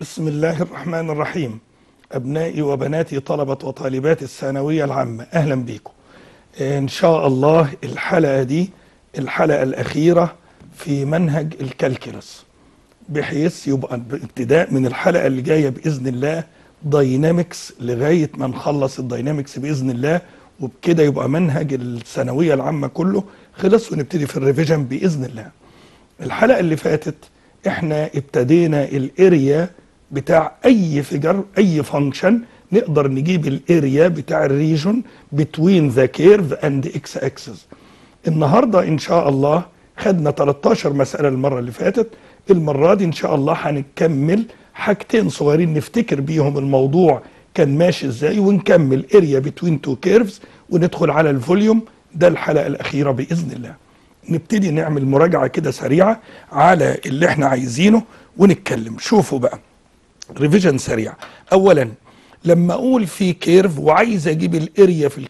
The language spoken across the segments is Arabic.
بسم الله الرحمن الرحيم أبنائي وبناتي طلبة وطالبات الثانوية العامة أهلا بيكم إن شاء الله الحلقة دي الحلقة الأخيرة في منهج الكالكلس بحيث يبقى ابتداء من الحلقة اللي جاية بإذن الله داينامكس لغاية ما نخلص الداينامكس بإذن الله وبكده يبقى منهج الثانوية العامة كله خلص ونبتدي في الريفيجن بإذن الله الحلقة اللي فاتت احنا ابتدينا الاريا بتاع اي فيجر اي فانكشن نقدر نجيب الاريا بتاع الريجون بتوين ذا كيرف اند اكس اكسس النهارده ان شاء الله خدنا 13 مساله المره اللي فاتت المره دي ان شاء الله هنكمل حاجتين صغيرين نفتكر بيهم الموضوع كان ماشي ازاي ونكمل اريا بتوين تو كيرفز وندخل على الفوليوم ده الحلقه الاخيره باذن الله نبتدي نعمل مراجعه كده سريعه على اللي احنا عايزينه ونتكلم شوفوا بقى ريفيجن سريع اولا لما اقول في كيرف وعايز اجيب الاريا في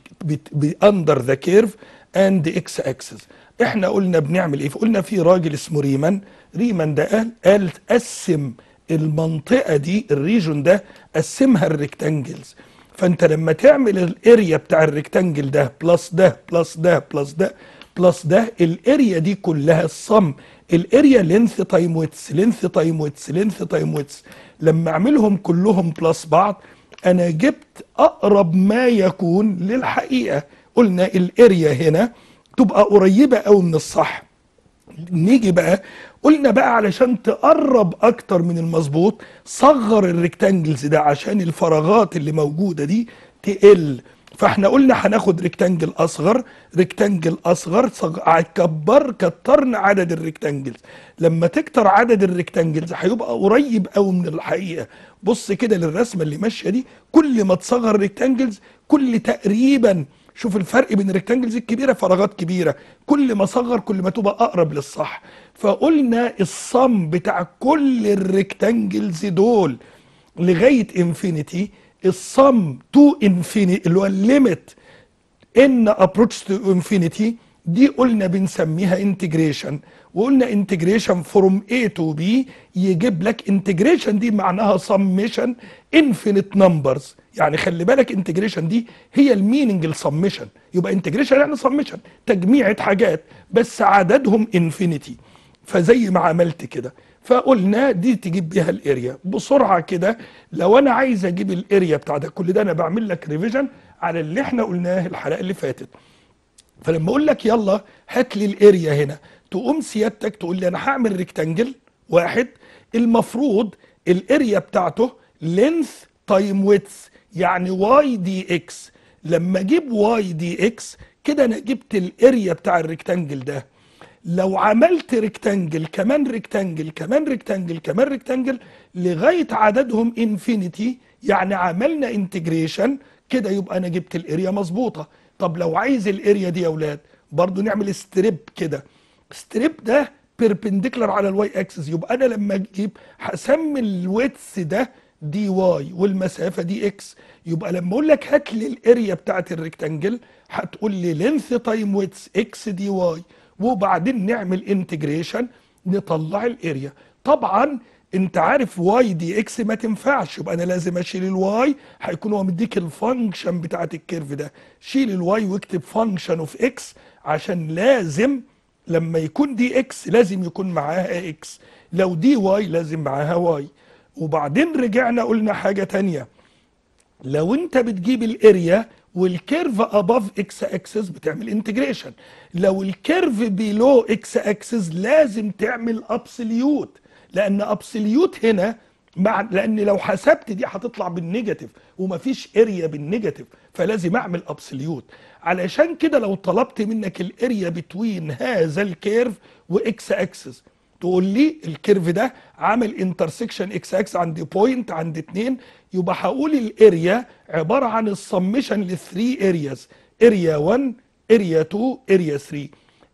اندر ذا كيرف اند اكس اكسس احنا قلنا بنعمل ايه قلنا في راجل اسمه ريمان ريمان ده قال قال قسم المنطقه دي الريجون ده قسمها الريكتانجلز فانت لما تعمل الاريا بتاع الريكتانجل ده بلس ده بلس ده بلس ده بلس ده الاريا دي كلها الصم الاريا لينث تايم ويتس لينث تايم ويتس لينث تايم ويتس لما اعملهم كلهم بلس بعض انا جبت اقرب ما يكون للحقيقه قلنا الاريا هنا تبقى قريبه قوي من الصح نيجي بقى قلنا بقى علشان تقرب اكتر من المظبوط صغر الريكتانجلز ده عشان الفراغات اللي موجوده دي تقل فاحنا قلنا هناخد ريكتانجل اصغر ريكتانجل اصغر صغ... كبر كترنا عدد الريكتانجلز لما تكتر عدد الريكتانجلز هيبقى قريب قوي من الحقيقه بص كده للرسمه اللي ماشيه دي كل ما تصغر ريكتانجلز كل تقريبا شوف الفرق بين الريكتانجلز الكبيره فراغات كبيره كل ما صغر كل ما تبقى اقرب للصح فقلنا الصم بتاع كل الريكتانجلز دول لغايه انفينيتي الصم تو انفينيتي اللي هو الليمت ان ابروتش تو انفينيتي دي قلنا بنسميها انتجريشن وقلنا انتجريشن فروم اي تو بي يجيب لك انتجريشن دي معناها سميشن انفينيت نمبرز يعني خلي بالك انتجريشن دي هي الميننج السميشن يبقى انتجريشن يعني سميشن تجميعة حاجات بس عددهم انفينيتي فزي ما عملت كده فقلنا دي تجيب بيها الاريا بسرعه كده لو انا عايز اجيب الاريا بتاع ده كل ده انا بعمل لك ريفيجن على اللي احنا قلناه الحلقه اللي فاتت فلما اقول لك يلا هات لي الاريا هنا تقوم سيادتك تقول لي انا هعمل ريكتانجل واحد المفروض الاريا بتاعته لينث تايم ويتس يعني واي دي اكس لما اجيب واي دي اكس كده انا جبت الاريا بتاع الريكتانجل ده لو عملت ريكتانجل كمان ريكتانجل كمان ريكتانجل كمان ريكتانجل لغايه عددهم انفينيتي يعني عملنا انتجريشن كده يبقى انا جبت الاريا مظبوطه طب لو عايز الاريا دي يا اولاد برضو نعمل ستريب كده ستريب ده بيربنديكولار على الواي اكسس يبقى انا لما اجيب هسمي الويتس ده دي واي والمسافه دي اكس يبقى لما اقول لك هات لي الاريا بتاعت الريكتانجل هتقول لي لينث تايم ويتس اكس دي واي وبعدين نعمل انتجريشن نطلع الاريا طبعا انت عارف واي دي اكس ما تنفعش يبقى انا لازم اشيل الواي هيكون هو مديك الفانكشن بتاعت الكيرف ده شيل الواي واكتب فانكشن اوف اكس عشان لازم لما يكون دي اكس لازم يكون معاها اكس لو دي واي لازم معاها واي وبعدين رجعنا قلنا حاجه تانية لو انت بتجيب الاريا والكيرف اباف اكس اكسس بتعمل انتجريشن لو الكيرف بيلو اكس اكسس لازم تعمل ابسليوت لان ابسليوت هنا مع لان لو حسبت دي هتطلع بالنيجاتيف ومفيش اريا بالنيجاتيف فلازم اعمل ابسليوت علشان كده لو طلبت منك الاريا بتوين هذا الكيرف واكس اكسس تقول لي الكيرف ده عامل انترسكشن اكس اكس عند بوينت عند اتنين يبقى هقول الاريا عباره عن السمشن للثري ارياز اريا 1 اريا 2 اريا 3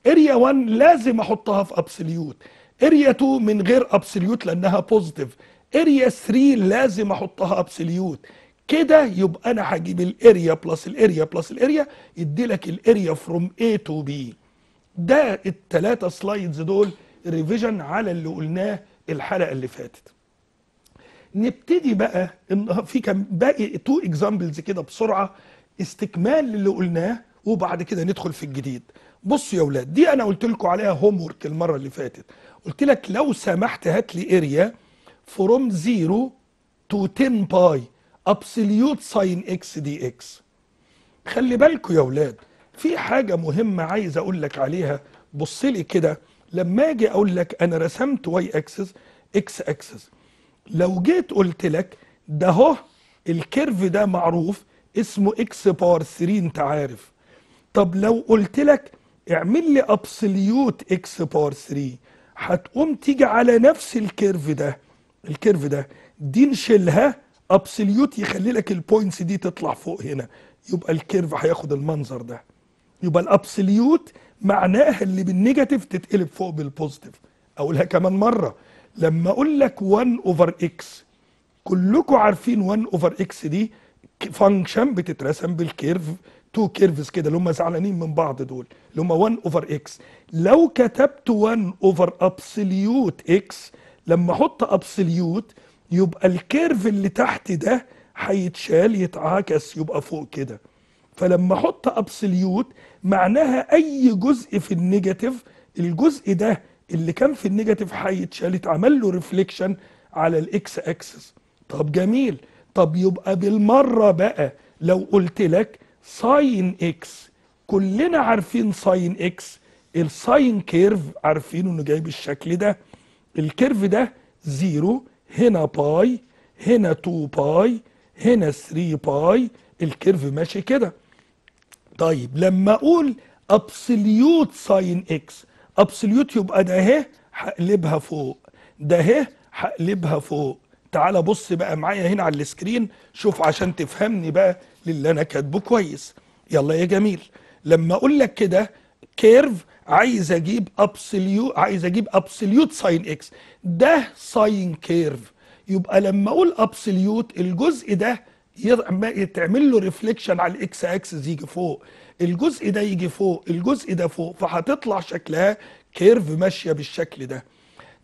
اريا 1 لازم احطها في ابسوليوت اريا 2 من غير ابسوليوت لانها بوزيتيف اريا 3 لازم احطها ابسوليوت كده يبقى انا هجيب الاريا بلس الاريا بلس الاريا يدي لك الاريا فروم A تو B ده التلاته سلايدز دول ريفيجن على اللي قلناه الحلقه اللي فاتت نبتدي بقى في كم باقي تو اكزامبلز كده بسرعه استكمال للي قلناه وبعد كده ندخل في الجديد بصوا يا اولاد دي انا قلت لكم عليها هوم ورك المره اللي فاتت قلت لك لو سمحت هات لي اريا فروم 0 تو 10 باي ابسوليوت ساين اكس دي اكس خلي بالكم يا اولاد في حاجه مهمه عايز اقول لك عليها بص لي كده لما اجي اقول لك انا رسمت واي اكسس اكس اكسس لو جيت قلت لك ده هو الكيرف ده معروف اسمه اكس باور 3 انت عارف طب لو قلت لك اعمل لي ابسليوت اكس باور 3 هتقوم تيجي على نفس الكيرف ده الكيرف ده دي نشيلها ابسليوت يخلي لك البوينتس دي تطلع فوق هنا يبقى الكيرف هياخد المنظر ده يبقى الابسليوت معناها اللي بالنيجاتيف تتقلب فوق بالبوزيتيف اقولها كمان مره لما اقول لك 1 اوفر اكس كلكم عارفين 1 اوفر اكس دي فانكشن بتترسم بالكيرف تو كيرفز كده اللي هم زعلانين من بعض دول اللي هم 1 اوفر اكس لو كتبت 1 اوفر ابسوليوت اكس لما احط ابسوليوت يبقى الكيرف اللي تحت ده هيتشال يتعاكس يبقى فوق كده فلما احط ابسوليوت معناها اي جزء في النيجاتيف الجزء ده اللي كان في النيجاتيف حي اتشال اتعمل له ريفليكشن على الاكس اكسس طب جميل طب يبقى بالمره بقى لو قلت لك ساين اكس كلنا عارفين ساين اكس الساين كيرف عارفينه انه جاي بالشكل ده الكيرف ده زيرو هنا باي هنا 2 باي هنا 3 باي الكيرف ماشي كده طيب لما اقول ابسوليوت ساين اكس ابسوليوت يبقى ده اهي هقلبها فوق ده اهي هقلبها فوق تعالى بص بقى معايا هنا على السكرين شوف عشان تفهمني بقى للي انا كاتبه كويس يلا يا جميل لما اقول لك كده كيرف عايز اجيب ابسوليوت عايز اجيب ابسوليوت ساين اكس ده ساين كيرف يبقى لما اقول ابسوليوت الجزء ده يتعمل له ريفليكشن على الاكس اكسس يجي فوق الجزء ده يجي فوق الجزء ده فوق فهتطلع شكلها كيرف ماشيه بالشكل ده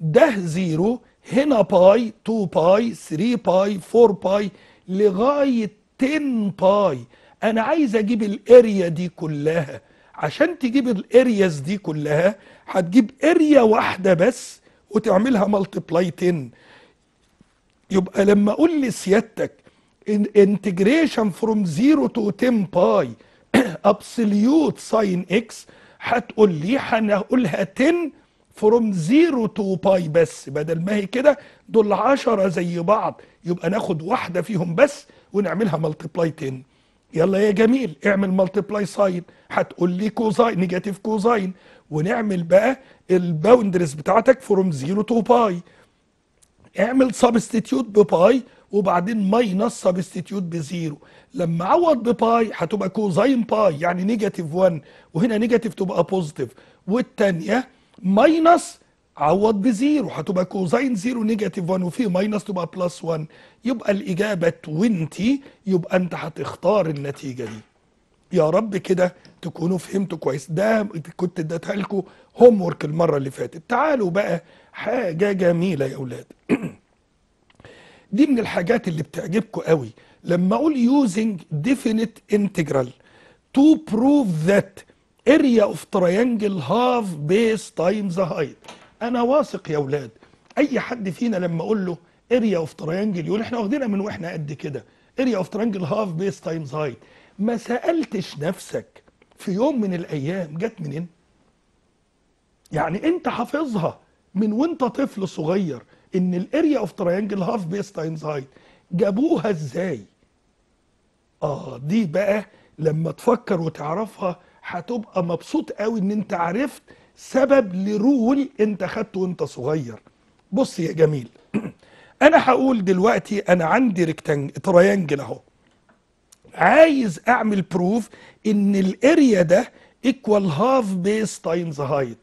ده زيرو هنا باي 2 باي 3 باي 4 باي لغايه 10 باي انا عايز اجيب الاريا دي كلها عشان تجيب الارياز دي كلها هتجيب اريا واحده بس وتعملها ملتبلاي 10 يبقى لما اقول لسيادتك انتجريشن فروم 0 تو 10 باي ابسوليوت ساين اكس هتقول لي هنقولها 10 فروم 0 تو باي بس بدل ما هي كده دول 10 زي بعض يبقى ناخد واحده فيهم بس ونعملها ملتبلاي 10 يلا يا جميل اعمل ملتبلاي ساين هتقول لي كوزاين نيجاتيف كوزاين ونعمل بقى الباوندرز بتاعتك فروم 0 تو باي اعمل سبستيتيوت بباي وبعدين نص سبستيتيوت بزيرو لما عوض بباي هتبقى كوزاين باي يعني نيجاتيف 1 وهنا نيجاتيف تبقى بوزيتيف والثانيه ماينس عوض بزيرو هتبقى كوزاين زيرو نيجاتيف 1 وفي ماينس تبقى بلس 1 يبقى الاجابه 20 يبقى انت هتختار النتيجه دي يا رب كده تكونوا فهمتوا كويس ده كنت اديتها لكم هوم ورك المره اللي فاتت تعالوا بقى حاجه جميله يا اولاد دي من الحاجات اللي بتعجبكم قوي لما اقول ديفينيت انتجرال تو بروف ذات اريا اوف تريانجل هاف بيس تايم ذا هايت انا واثق يا اولاد اي حد فينا لما اقول له اريا اوف تريانجل يقول احنا واخدينها من واحنا قد كده اوف تريانجل هاف بيس تايم ذا هايت ما سالتش نفسك في يوم من الايام جت منين يعني انت حافظها من وانت طفل صغير ان الاريا اوف تريانجل هاف بيس تايمز هايت جابوها ازاي اه دي بقى لما تفكر وتعرفها هتبقى مبسوط قوي ان انت عرفت سبب لرول انت خدته وانت صغير بص يا جميل انا هقول دلوقتي انا عندي ريكتانج تريانجل اهو عايز اعمل بروف ان الاريا ده ايكوال هاف بيس تايمز هايت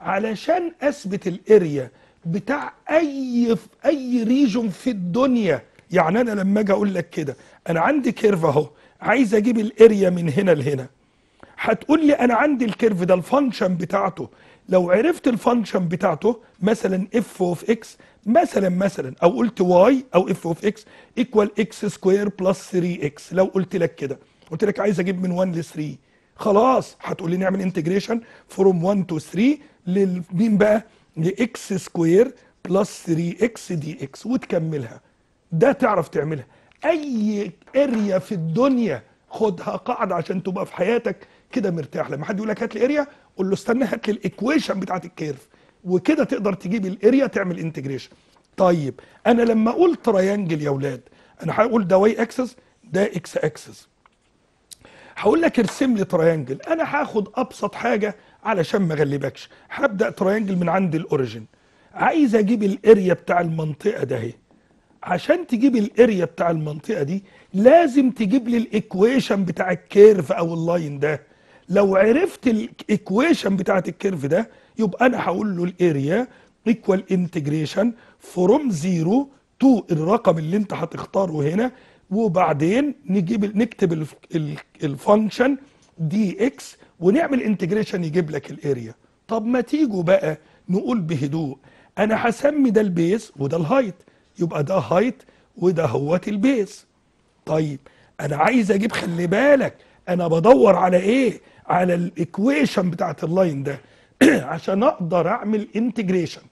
علشان اثبت الاريا بتاع اي اي ريجون في الدنيا يعني انا لما اجي اقول لك كده انا عندي كيرف اهو عايز اجيب الاريا من هنا لهنا هتقول لي انا عندي الكيرف ده الفانكشن بتاعته لو عرفت الفانكشن بتاعته مثلا اف اوف اكس مثلا مثلا او قلت واي او اف اوف اكس ايكوال اكس سكوير بلس 3 اكس لو قلت لك كده قلت لك عايز اجيب من 1 ل 3 خلاص هتقول لي نعمل انتجريشن فروم 1 تو 3 لمين بقى لإكس سكوير بلس 3 إكس دي إكس وتكملها ده تعرف تعملها أي اريا في الدنيا خدها قاعدة عشان تبقى في حياتك كده مرتاح لما حد يقول لك هات لي اريا قول له استنى هات لي الايكويشن بتاعت الكيرف وكده تقدر تجيب الاريا تعمل انتجريشن طيب انا لما اقول تريانجل يا اولاد انا هقول ده واي اكسس ده اكس اكسس هقول لك ارسم لي تريانجل انا هاخد ابسط حاجه علشان ما اغلبكش هبدا تراينجل من عند الاوريجن عايز اجيب الاريا بتاع المنطقه ده اهي عشان تجيب الاريا بتاع المنطقه دي لازم تجيب لي الايكويشن بتاع الكيرف او اللاين ده لو عرفت الايكويشن بتاعه الكيرف ده يبقى انا هقول له الاريا ايكوال انتجريشن فروم زيرو تو الرقم اللي انت هتختاره هنا وبعدين نجيب نكتب الفانكشن دي اكس ونعمل انتجريشن يجيب لك الاريا طب ما تيجوا بقى نقول بهدوء انا هسمي ده البيس وده الهايت يبقى ده هايت وده هوت البيس طيب انا عايز اجيب خلي بالك انا بدور على ايه على الايكويشن بتاعت اللاين ده عشان اقدر اعمل انتجريشن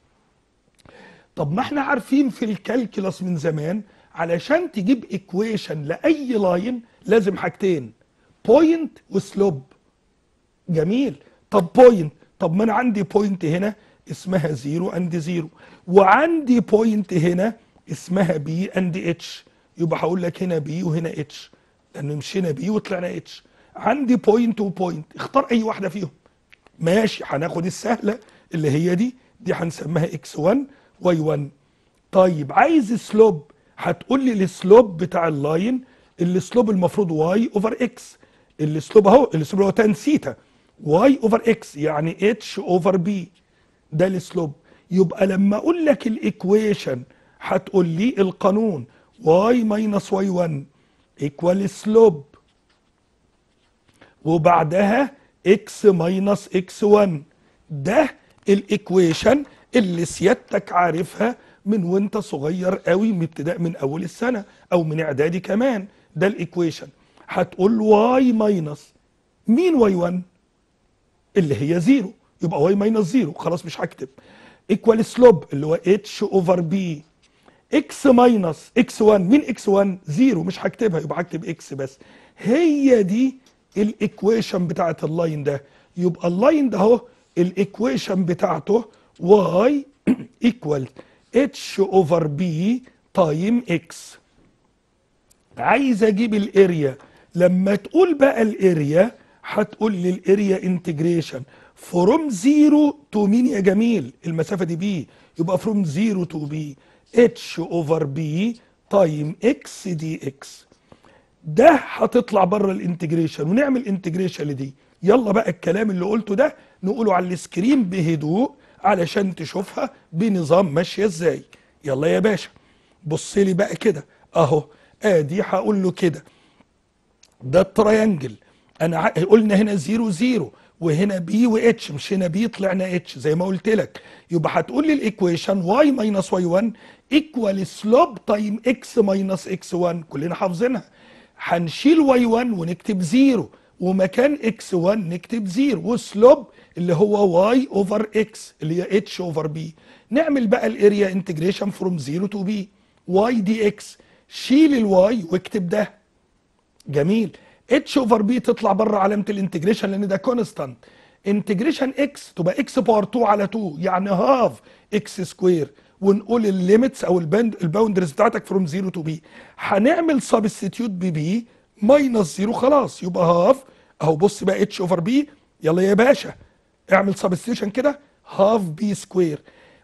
طب ما احنا عارفين في الكالكلاس من زمان علشان تجيب ايكويشن لاي لاين لازم حاجتين بوينت وسلوب جميل طب بوينت طب ما انا عندي بوينت هنا اسمها زيرو اند زيرو وعندي بوينت هنا اسمها بي اند اتش يبقى هقول لك هنا بي وهنا اتش لان مشينا بي وطلعنا اتش عندي بوينت وبوينت اختار اي واحده فيهم ماشي هناخد السهله اللي هي دي دي هنسميها اكس 1 واي 1 طيب عايز سلوب هتقول لي السلوب بتاع اللاين السلوب المفروض واي اوفر اكس السلوب اهو السلوب هو تان سيتا واي اوفر اكس يعني اتش اوفر بي ده السلوب يبقى لما اقول لك الايكويشن هتقول لي القانون واي ماينس واي 1 ايكوال سلوب وبعدها اكس ماينس اكس 1 ده الايكويشن اللي سيادتك عارفها من وانت صغير قوي من ابتداء من اول السنه او من اعدادي كمان ده الايكويشن هتقول واي ماينس مين واي 1 اللي هي زيرو يبقى واي ماينس زيرو خلاص مش هكتب ايكوال سلوب اللي هو اتش اوفر بي اكس ماينس اكس 1 مين اكس 1 زيرو مش هكتبها يبقى هكتب اكس بس هي دي الايكويشن بتاعه اللاين ده يبقى اللاين ده اهو الايكويشن بتاعته واي ايكوال اتش اوفر بي تايم اكس عايز اجيب الاريا لما تقول بقى الاريا هتقول لي الاريا انتجريشن فروم زيرو تو مين يا جميل المسافه دي بي يبقى فروم زيرو تو بي اتش اوفر بي تايم اكس دي اكس ده هتطلع بره الانتجريشن ونعمل انتجريشن لدي يلا بقى الكلام اللي قلته ده نقوله على السكرين بهدوء علشان تشوفها بنظام ماشيه ازاي يلا يا باشا بص لي بقى كده اهو ادي هقول له كده ده الترينجل انا قلنا هنا زيرو زيرو وهنا بي واتش مش هنا بي طلعنا اتش زي ما قلت لك يبقى هتقول لي الايكويشن واي ماينس واي 1 ايكوال سلوب تايم اكس ماينس اكس 1 كلنا حافظينها هنشيل واي 1 ونكتب زيرو ومكان اكس 1 نكتب زيرو وسلوب اللي هو واي اوفر اكس اللي هي اتش اوفر بي نعمل بقى الاريا انتجريشن فروم زيرو تو بي واي دي اكس شيل الواي واكتب ده جميل اتش اوفر بي تطلع بره علامه الانتجريشن لان ده كونستانت انتجريشن اكس تبقى اكس باور 2 على 2 يعني هاف اكس سكوير ونقول الليمتس او البند الباوندرز بتاعتك فروم 0 تو بي هنعمل سبستيتيوت ب بي ماينس 0 خلاص يبقى هاف اهو بص بقى اتش اوفر بي يلا يا باشا اعمل سبستيوشن كده هاف بي سكوير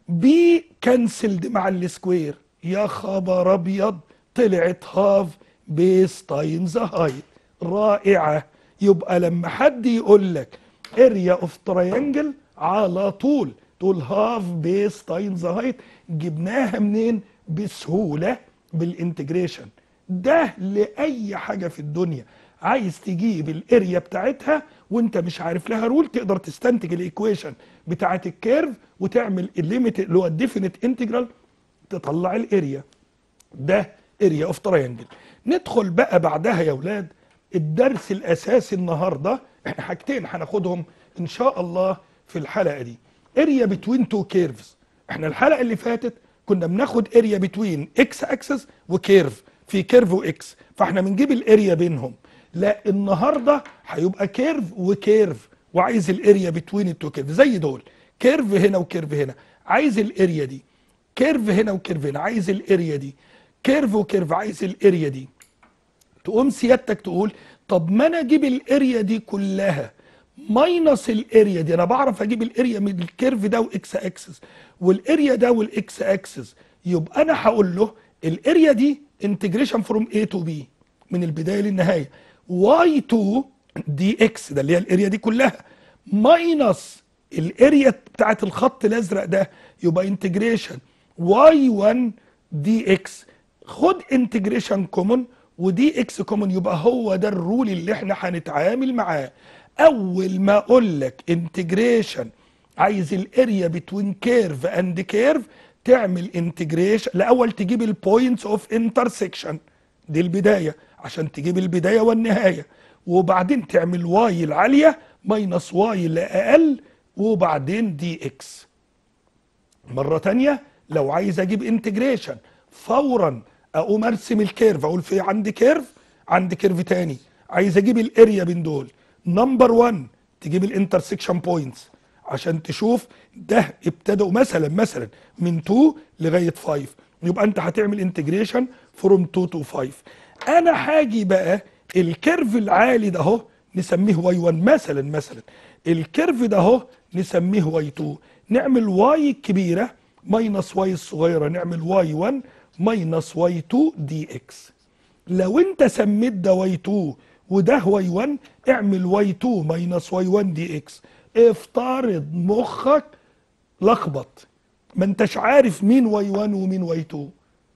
بي كانسلد مع السكوير يا خبر ابيض طلعت هاف بيس تايمز هايت رائعه يبقى لما حد يقول لك اريا اوف تريانجل على طول تقول هاف بيس تايمز هايت جبناها منين بسهوله بالانتجريشن ده لاي حاجه في الدنيا عايز تجيب الاريا بتاعتها وانت مش عارف لها رول تقدر تستنتج الايكويشن بتاعت الكيرف وتعمل الليميت اللي هو الديفينيت انتجرال تطلع الاريا ده اريا اوف تريانجل ندخل بقى بعدها يا اولاد الدرس الاساسي النهارده حاجتين هناخدهم ان شاء الله في الحلقه دي اريا بتوين تو كيرفز احنا الحلقه اللي فاتت كنا بناخد اريا بتوين اكس اكسس وكيرف في كيرف واكس فاحنا بنجيب الاريا بينهم لا النهارده هيبقى كيرف وكيرف وعايز الاريا بتوين التو كيرف زي دول كيرف هنا وكيرف هنا عايز الاريا دي كيرف هنا وكيرف هنا عايز الاريا دي كيرف وكيرف عايز الاريا دي تقوم سيادتك تقول طب ما انا اجيب الاريا دي كلها ماينص الاريا دي انا بعرف اجيب الاريا من الكيرف ده واكس اكسس والاريا ده والاكس اكسس يبقى انا هقول له الاريا دي انتجريشن فروم اي تو بي من البدايه للنهايه واي 2 دي اكس ده اللي هي الاريا دي كلها ماينص الاريا بتاعت الخط الازرق ده يبقى انتجريشن واي 1 دي اكس خد انتجريشن كومون ودي اكس كومن يبقى هو ده الرول اللي احنا هنتعامل معاه اول ما اقول لك انتجريشن عايز الاريا بتوين كيرف اند كيرف تعمل انتجريشن الاول تجيب البوينتس اوف انترسكشن دي البدايه عشان تجيب البدايه والنهايه وبعدين تعمل واي العاليه ماينس واي الاقل وبعدين دي اكس مره تانية لو عايز اجيب انتجريشن فورا اقوم ارسم الكيرف اقول في عندي كيرف عندي كيرف تاني عايز اجيب الاريا بين دول نمبر 1 تجيب الانترسكشن بوينتس عشان تشوف ده ابتدوا مثلا مثلا من 2 لغايه 5 يبقى انت هتعمل انتجريشن فروم 2 تو 5 انا هاجي بقى الكيرف العالي ده اهو نسميه واي 1 مثلا مثلا الكيرف ده اهو نسميه واي 2 نعمل واي الكبيره ماينس واي الصغيره نعمل واي 1 ماينس واي 2 دي اكس لو انت سميت ده واي 2 وده واي 1 اعمل واي 2 ماينس واي 1 دي اكس افترض مخك لخبط ما انتش عارف مين واي 1 ومين واي 2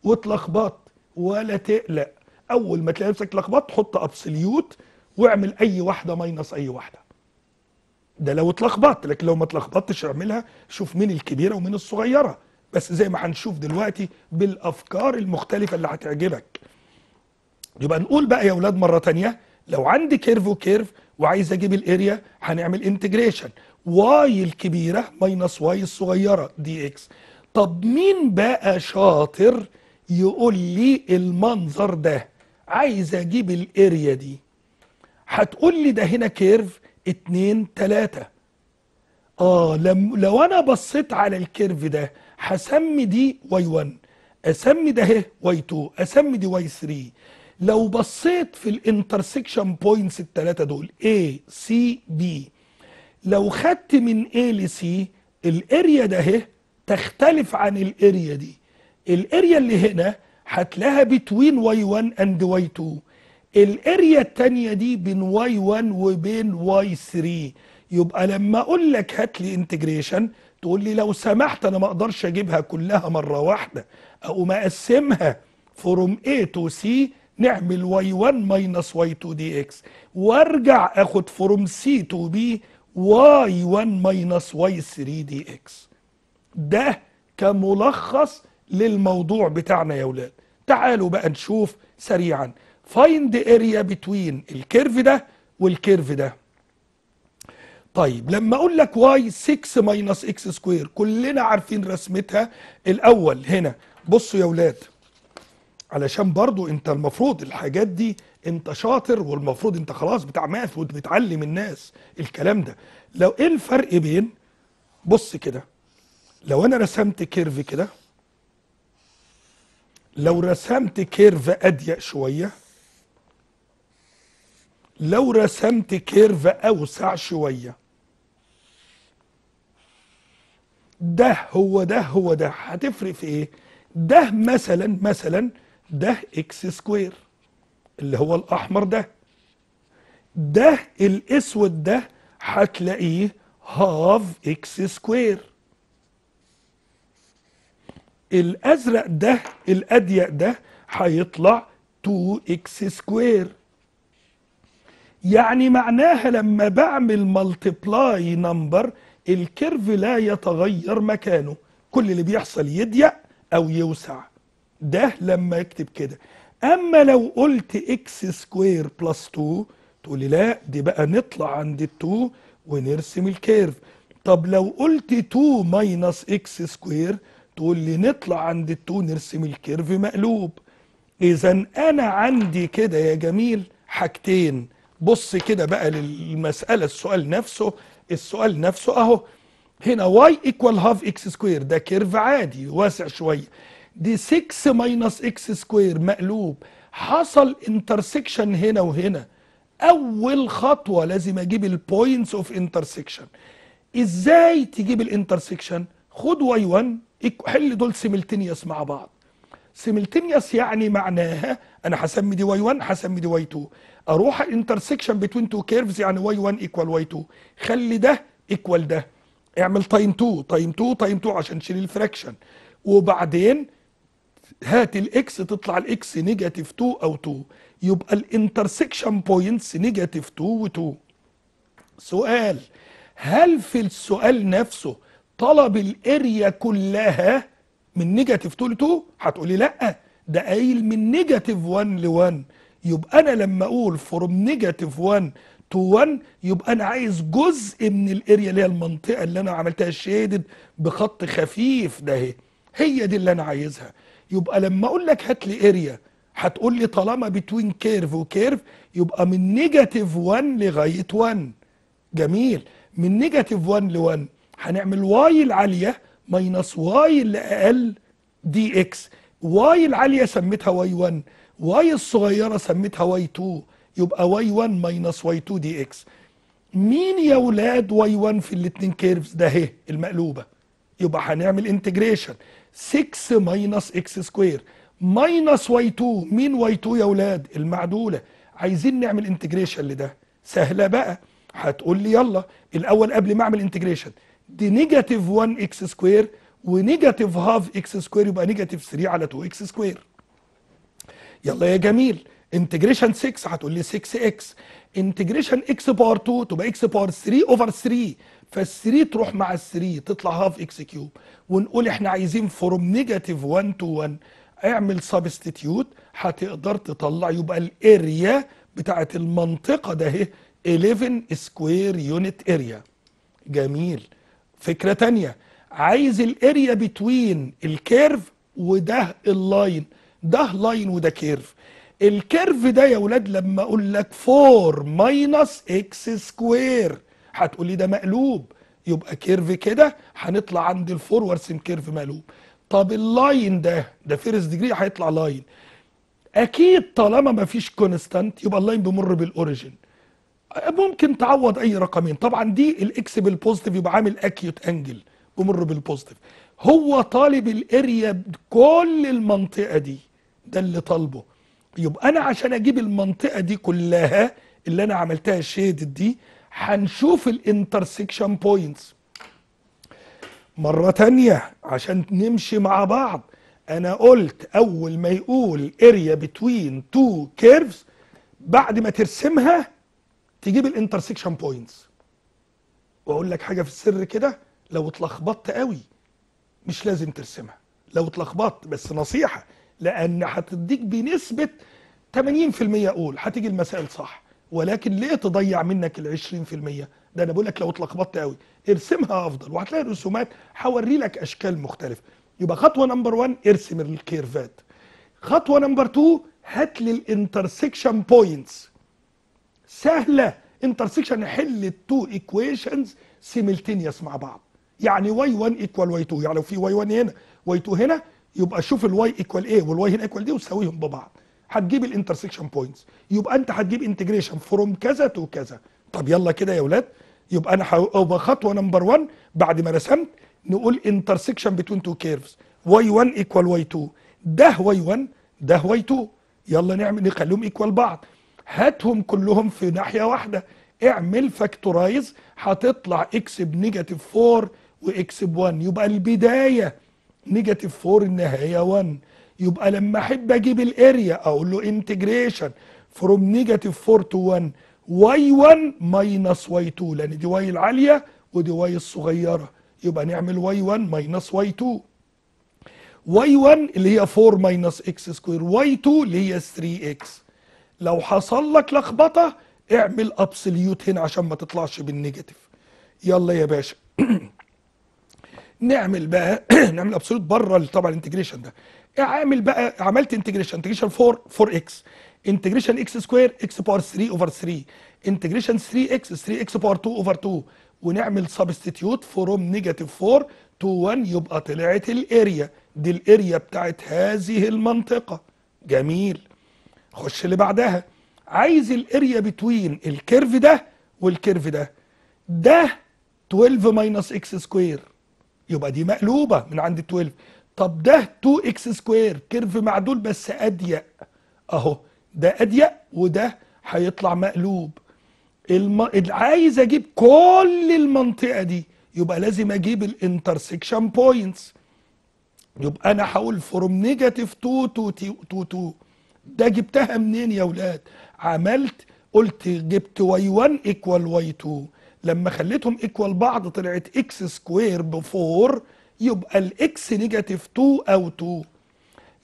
واتلخبطت ولا تقلق اول ما تلاقي نفسك لخبطت حط ابسوليوت واعمل اي واحده ماينس اي واحده ده لو اتلخبطت لكن لو ما اتلخبطتش اعملها شوف مين الكبيره ومين الصغيره بس زي ما هنشوف دلوقتي بالافكار المختلفه اللي هتعجبك يبقى نقول بقى يا اولاد مره تانية لو عندي كيرف وكيرف وعايز اجيب الاريا هنعمل انتجريشن واي الكبيره ماينس واي الصغيره دي اكس طب مين بقى شاطر يقول لي المنظر ده عايز اجيب الاريا دي هتقول لي ده هنا كيرف اتنين تلاته اه لم لو انا بصيت على الكيرف ده هسمي دي واي 1 اسمي ده اهي واي 2 اسمي دي واي 3 لو بصيت في الانترسكشن بوينتس الثلاثه دول A C B لو خدت من A ل C الاريا ده تختلف عن الاريا دي الاريا اللي هنا هتلاقيها بتوين واي 1 اند واي 2 الاريا التانية دي بين واي 1 وبين واي 3 يبقى لما اقول لك هات لي انتجريشن تقول لي لو سمحت انا ما اقدرش اجيبها كلها مره واحده اقوم اقسمها فروم A تو سي نعمل y1 ماينس y2 دي اكس وارجع اخد فروم سي تو بي y1 ماينس y3 دي اكس ده كملخص للموضوع بتاعنا يا ولاد تعالوا بقى نشوف سريعا فايند اريا بتوين الكيرف ده والكيرف ده طيب لما اقول لك واي 6 ماينس اكس سكوير كلنا عارفين رسمتها الاول هنا بصوا يا ولاد علشان برضو انت المفروض الحاجات دي انت شاطر والمفروض انت خلاص بتاع ماث وبتعلم الناس الكلام ده لو ايه الفرق بين بص كده لو انا رسمت كيرف كده لو رسمت كيرف اضيق شويه لو رسمت كيرف اوسع شويه ده هو ده هو ده هتفرق في ايه ده مثلا مثلا ده اكس سكوير اللي هو الاحمر ده ده الاسود ده هتلاقيه هاف اكس سكوير الازرق ده الاضيق ده هيطلع 2 اكس سكوير يعني معناها لما بعمل ملتبلاي نمبر الكيرف لا يتغير مكانه كل اللي بيحصل يضيق او يوسع ده لما اكتب كده اما لو قلت اكس سكوير بلس 2 تقولي لا دي بقى نطلع عند ال 2 ونرسم الكيرف طب لو قلت 2 ماينس اكس سكوير تقول لي نطلع عند ال 2 نرسم الكيرف مقلوب اذا انا عندي كده يا جميل حاجتين بص كده بقى للمساله السؤال نفسه السؤال نفسه اهو هنا واي ايكوال هاف اكس سكوير ده كيرف عادي واسع شويه دي 6 ماينس اكس سكوير مقلوب حصل انترسكشن هنا وهنا اول خطوه لازم اجيب البوينتس اوف انترسكشن ازاي تجيب الانترسكشن خد واي 1 حل دول سيملتينيوس مع بعض سيملتينيوس يعني معناها انا هسمي دي واي 1 هسمي دي واي 2 اروح انترسكشن بتوين تو كيرفز يعني واي 1 ايكوال واي 2 خلي ده ايكوال ده اعمل تايم 2 تايم 2 تايم 2 عشان تشيل الفراكشن وبعدين هات الاكس تطلع الاكس نيجاتيف 2 او 2 يبقى الانترسكشن بوينتس نيجاتيف 2 و2 سؤال هل في السؤال نفسه طلب الاريا كلها من نيجاتيف 2 ل 2 هتقولي لا ده قايل من نيجاتيف 1 ل 1 يبقى انا لما اقول فروم نيجاتيف 1 تو 1 يبقى انا عايز جزء من الاريا اللي هي المنطقه اللي انا عملتها شيدد بخط خفيف ده هي. هي دي اللي انا عايزها يبقى لما اقول لك هات لي اريا هتقول لي طالما بتوين كيرف وكيرف يبقى من نيجاتيف 1 لغايه 1 جميل من نيجاتيف 1 ل 1 هنعمل واي العاليه ماينس واي اللي اقل دي اكس واي العاليه سميتها واي 1 واي الصغيره سميتها واي 2 يبقى واي 1 ماينس واي 2 دي اكس مين يا ولاد واي 1 في الاثنين كيرفز ده اهي المقلوبه يبقى هنعمل انتجريشن 6 ماينس اكس سكوير ماينس واي 2 مين واي 2 يا ولاد المعدوله عايزين نعمل انتجريشن لده سهله بقى هتقول لي يلا الاول قبل ما اعمل انتجريشن دي نيجاتيف 1 اكس سكوير ونيجاتيف هاف اكس سكوير يبقى نيجاتيف 3 على 2 اكس سكوير يلا يا جميل انتجريشن 6 هتقول لي 6 اكس انتجريشن اكس باور 2 تبقى اكس باور 3 اوفر 3 فال 3 تروح مع ال 3 تطلع هاف اكس كيوب ونقول احنا عايزين فروم نيجاتيف 1 تو 1 اعمل سبستيتيوت هتقدر تطلع يبقى الاريا بتاعت المنطقه ده اهي 11 سكوير يونت اريا جميل فكره تانية عايز الاريا بتوين الكيرف وده اللاين ده لاين وده كيرف الكيرف ده يا ولاد لما اقول لك 4 ماينس اكس سكوير هتقولي ده مقلوب يبقى كيرف كده هنطلع عند الفور وارسم كيرف مقلوب طب اللاين ده ده فيرست ديجري هيطلع لاين اكيد طالما ما فيش كونستانت يبقى اللاين بيمر بالاوريجن ممكن تعوض اي رقمين طبعا دي الاكس بالبوزيتيف يبقى عامل اكيوت انجل بمر بالبوزيتيف هو طالب الاريا كل المنطقه دي ده اللي طالبه يبقى انا عشان اجيب المنطقه دي كلها اللي انا عملتها الشيد دي هنشوف الانترسكشن بوينتس مرة تانية عشان نمشي مع بعض انا قلت اول ما يقول اريا بتوين تو كيرفز بعد ما ترسمها تجيب الانترسكشن بوينتس واقول لك حاجه في السر كده لو اتلخبطت قوي مش لازم ترسمها لو اتلخبطت بس نصيحه لان هتديك بنسبه 80% قول هتيجي المسائل صح ولكن ليه تضيع منك ال 20% ده انا بقول لك لو اتلخبطت قوي ارسمها افضل وهتلاقي الرسومات هوري لك اشكال مختلفه يبقى خطوه نمبر 1 ارسم الكيرفات خطوه نمبر 2 هات لي الانترسكشن بوينتس سهله انترسكشن حل التو ايكويشنز سيملتينيوس مع بعض يعني واي 1 ايكوال واي 2 يعني لو في واي 1 هنا واي 2 هنا يبقى شوف الواي ايكوال ايه والواي هنا ايكوال دي وتساويهم ببعض هتجيب الانترسكشن بوينتس يبقى انت هتجيب انتجريشن فروم كذا تو كذا طب يلا كده يا اولاد يبقى انا هبقى خطوه نمبر 1 بعد ما رسمت نقول انترسكشن بتوين تو كيرفز واي 1 ايكوال واي 2 ده واي 1 ده واي 2 يلا نعمل نخليهم ايكوال بعض هاتهم كلهم في ناحيه واحده اعمل فاكتورايز هتطلع اكس بنيجاتيف 4 واكس ب 1 يبقى البدايه نيجاتيف 4 النهايه 1 يبقى لما احب اجيب الاريا اقول له انتجريشن فروم نيجاتيف 4 تو 1 واي 1 ماينس واي 2 لان دي واي العاليه ودي واي الصغيره يبقى نعمل واي 1 ماينس واي 2 واي 1 اللي هي 4 ماينس اكس سكوير واي 2 اللي هي 3 اكس لو حصل لك لخبطه اعمل ابسليوت هنا عشان ما تطلعش بالنيجاتيف يلا يا باشا نعمل بقى نعمل ابسولوت بره طبعا الانتجريشن ده اعمل بقى عملت انتجريشن انتجريشن 4 4 اكس انتجريشن اكس سكوير اكس باور 3 اوفر 3 انتجريشن 3 اكس 3 اكس باور 2 اوفر 2 ونعمل سبستيتيوت فروم نيجاتيف 4 تو 1 يبقى طلعت الاريا دي الاريا بتاعت هذه المنطقه جميل خش اللي بعدها عايز الاريا بتوين الكيرف ده والكيرف ده ده 12 ماينس اكس سكوير يبقى دي مقلوبه من عند 12 طب ده 2 اكس سكوير كيرف معدول بس اضيق اهو ده اضيق وده هيطلع مقلوب الم... عايز اجيب كل المنطقه دي يبقى لازم اجيب الانترسكشن بوينتس يبقى انا هقول فروم نيجاتيف 2 تو 2 2 ده جبتها منين يا ولاد عملت قلت جبت واي 1 ايكوال واي 2 لما خليتهم ايكوال بعض طلعت اكس سكوير ب 4 يبقى الاكس نيجاتيف 2 او 2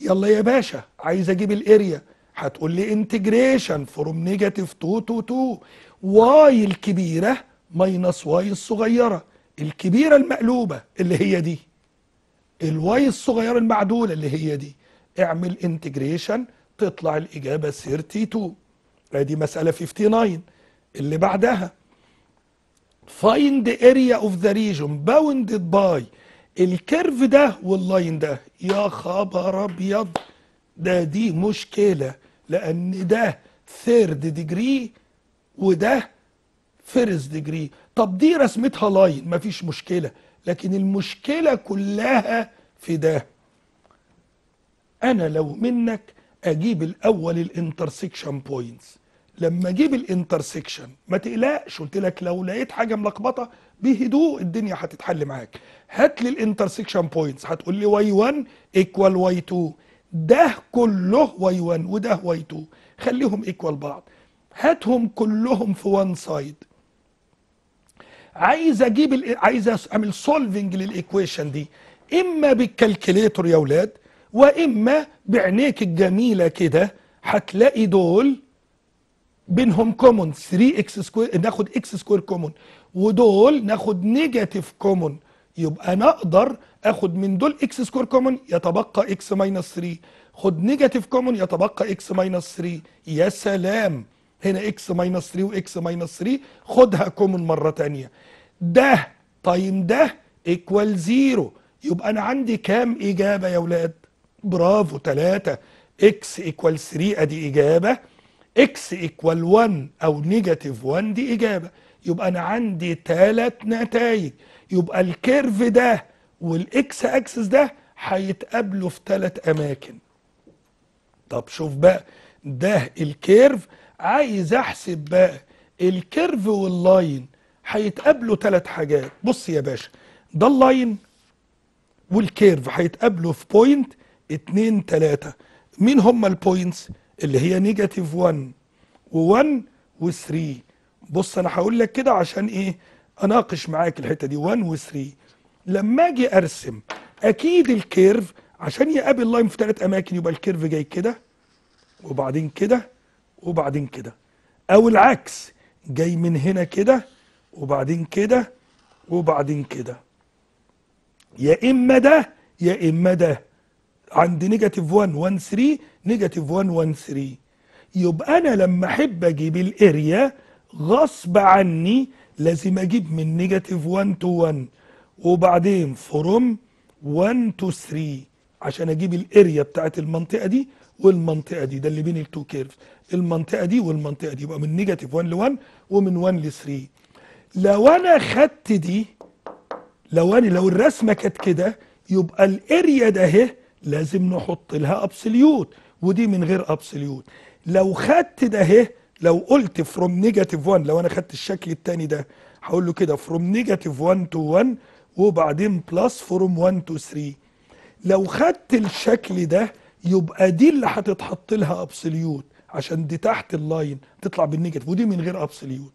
يلا يا باشا عايز اجيب الاريا هتقول لي انتجريشن فروم نيجاتيف 2 تو 2 واي الكبيره ماينس واي الصغيره الكبيره المقلوبه اللي هي دي الواي الصغيره المعدوله اللي هي دي اعمل انتجريشن تطلع الاجابه 32 ادي مساله 59 اللي بعدها فايند اريا اوف ذا ريجون باوندد باي الكيرف ده واللاين ده يا خبر ابيض ده دي مشكله لان ده ثيرد ديجري وده فيرست ديجري طب دي رسمتها لاين مفيش مشكله لكن المشكله كلها في ده انا لو منك اجيب الاول الانترسكشن بوينتس لما اجيب الانترسكشن ما تقلقش قلت لك لو لقيت حاجه ملخبطه بهدوء الدنيا هتتحل معاك هات لي الانترسكشن بوينتس هتقول لي واي 1 ايكوال واي 2 ده كله واي 1 وده واي 2 خليهم ايكوال بعض هاتهم كلهم في وان سايد عايز اجيب عايز اعمل سولفنج للايكويشن دي اما بالكالكوليتر يا اولاد واما بعينيك الجميله كده هتلاقي دول بينهم كومون 3 اكس سكوير ناخد اكس سكوير كومون ودول ناخد نيجاتيف كومون يبقى انا اقدر اخد من دول اكس سكوير كومون يتبقى اكس ماينس 3 خد نيجاتيف كومون يتبقى اكس ماينس 3 يا سلام هنا اكس ماينس 3 واكس ماينس 3 خدها كومون مره ثانيه ده تايم طيب ده ايكوال زيرو يبقى انا عندي كام اجابه يا اولاد برافو 3 اكس ايكوال 3 ادي اجابه اكس ايكوال 1 او نيجاتيف 1 دي اجابه يبقى انا عندي ثلاث نتائج يبقى الكيرف ده والاكس اكسس ده هيتقابلوا في ثلاث اماكن طب شوف بقى ده الكيرف عايز احسب بقى الكيرف واللاين هيتقابلوا ثلاث حاجات بص يا باشا ده اللاين والكيرف هيتقابلوا في بوينت اتنين تلاتة مين هما البوينتس اللي هي نيجاتيف 1 و1 و3 بص انا هقول لك كده عشان ايه اناقش معاك الحته دي 1 و3 لما اجي ارسم اكيد الكيرف عشان يقابل لاين في ثلاث اماكن يبقى الكيرف جاي كده وبعدين كده وبعدين كده او العكس جاي من هنا كده وبعدين كده وبعدين كده يا اما ده يا اما ده عند نيجاتيف 1 1 3 نيجاتيف 113 يبقى انا لما احب اجيب الاريا غصب عني لازم اجيب من نيجاتيف 1 تو 1 وبعدين فروم 1 تو 3 عشان اجيب الاريا بتاعت المنطقه دي والمنطقه دي ده اللي بين التو كيرفز المنطقه دي والمنطقه دي يبقى من نيجاتيف 1 ل 1 ومن 1 ل 3 لو انا خدت دي لو انا لو الرسمه كانت كده يبقى الاريا ده اهي لازم نحط لها ابسوليوت ودي من غير ابسوليوت لو خدت ده اهي لو قلت فروم نيجاتيف 1 لو انا خدت الشكل الثاني ده هقول له كده فروم نيجاتيف 1 تو 1 وبعدين بلس فروم 1 تو 3 لو خدت الشكل ده يبقى دي اللي هتتحط لها ابسوليوت عشان دي تحت اللاين تطلع بالنيجاتيف ودي من غير ابسوليوت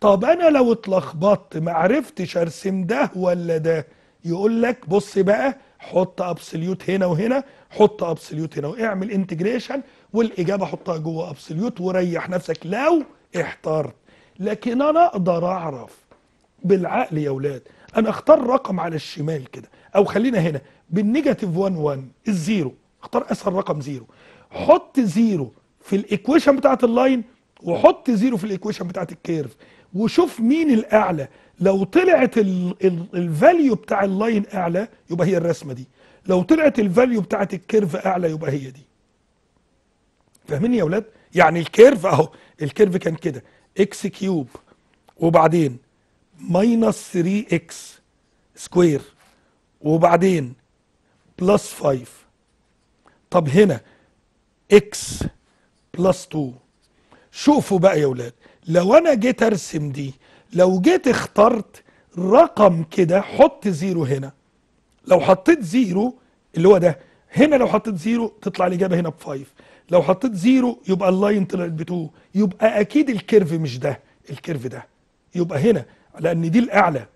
طب انا لو اتلخبطت ما عرفتش ارسم ده ولا ده يقول لك بص بقى حط ابسوليوت هنا وهنا حط ابسوليوت هنا واعمل انتجريشن والاجابه حطها جوه ابسوليوت وريح نفسك لو احترت لكن انا اقدر اعرف بالعقل يا اولاد انا اختار رقم على الشمال كده او خلينا هنا بالنيجاتيف 1 1 الزيرو اختار اسهل رقم زيرو حط زيرو في الايكويشن بتاعت اللاين وحط زيرو في الايكويشن بتاعت الكيرف وشوف مين الاعلى لو طلعت الفاليو بتاع اللاين اعلى يبقى هي الرسمه دي لو طلعت الفاليو بتاعت الكيرف اعلى يبقى هي دي فاهمين يا اولاد يعني الكيرف اهو الكيرف كان كده اكس كيوب وبعدين ماينس 3 اكس سكوير وبعدين بلس 5 طب هنا اكس بلس 2 شوفوا بقى يا اولاد لو انا جيت ارسم دي لو جيت اخترت رقم كده حط زيرو هنا لو حطيت زيرو اللي هو ده هنا لو حطيت زيرو تطلع الاجابه هنا بفايف لو حطيت زيرو يبقى اللاين طلعت ب2 يبقى اكيد الكيرف مش ده الكيرف ده يبقى هنا لان دي الاعلى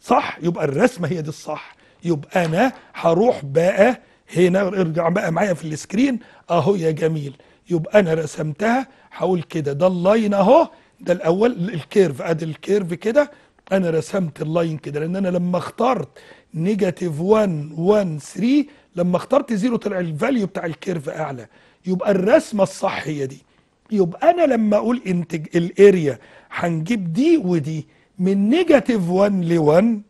صح يبقى الرسمه هي دي الصح يبقى انا هروح بقى هنا ارجع بقى معايا في السكرين اهو يا جميل يبقى انا رسمتها هقول كده ده اللاين اهو ده الاول الكيرف ادي الكيرف كده انا رسمت اللاين كده لان انا لما اخترت نيجاتيف 1 1 3 لما اخترت زيرو طلع الفاليو بتاع الكيرف اعلى يبقى الرسمه الصح هي دي يبقى انا لما اقول انتج الاريا هنجيب دي ودي من نيجاتيف 1 ل 1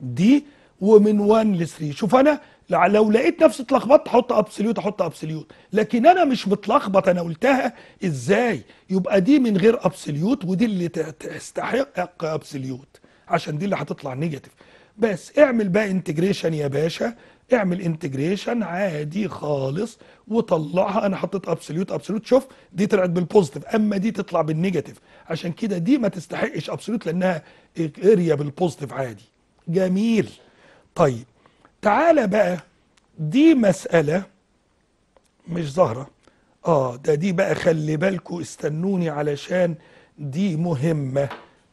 دي ومن 1 ل 3 شوف انا لو لقيت نفسي اتلخبطت احط ابسوليوت احط ابسوليوت لكن انا مش متلخبط انا قلتها ازاي يبقى دي من غير ابسوليوت ودي اللي تستحق ابسوليوت عشان دي اللي هتطلع نيجاتيف بس اعمل بقى انتجريشن يا باشا اعمل انتجريشن عادي خالص وطلعها انا حطيت ابسوليوت ابسوليوت شوف دي طلعت بالبوزيتيف اما دي تطلع بالنيجاتيف عشان كده دي ما تستحقش ابسوليوت لانها اريا بالبوزيتيف عادي جميل طيب تعالى بقى دي مسألة مش ظاهرة اه ده دي بقى خلي بالكوا استنوني علشان دي مهمة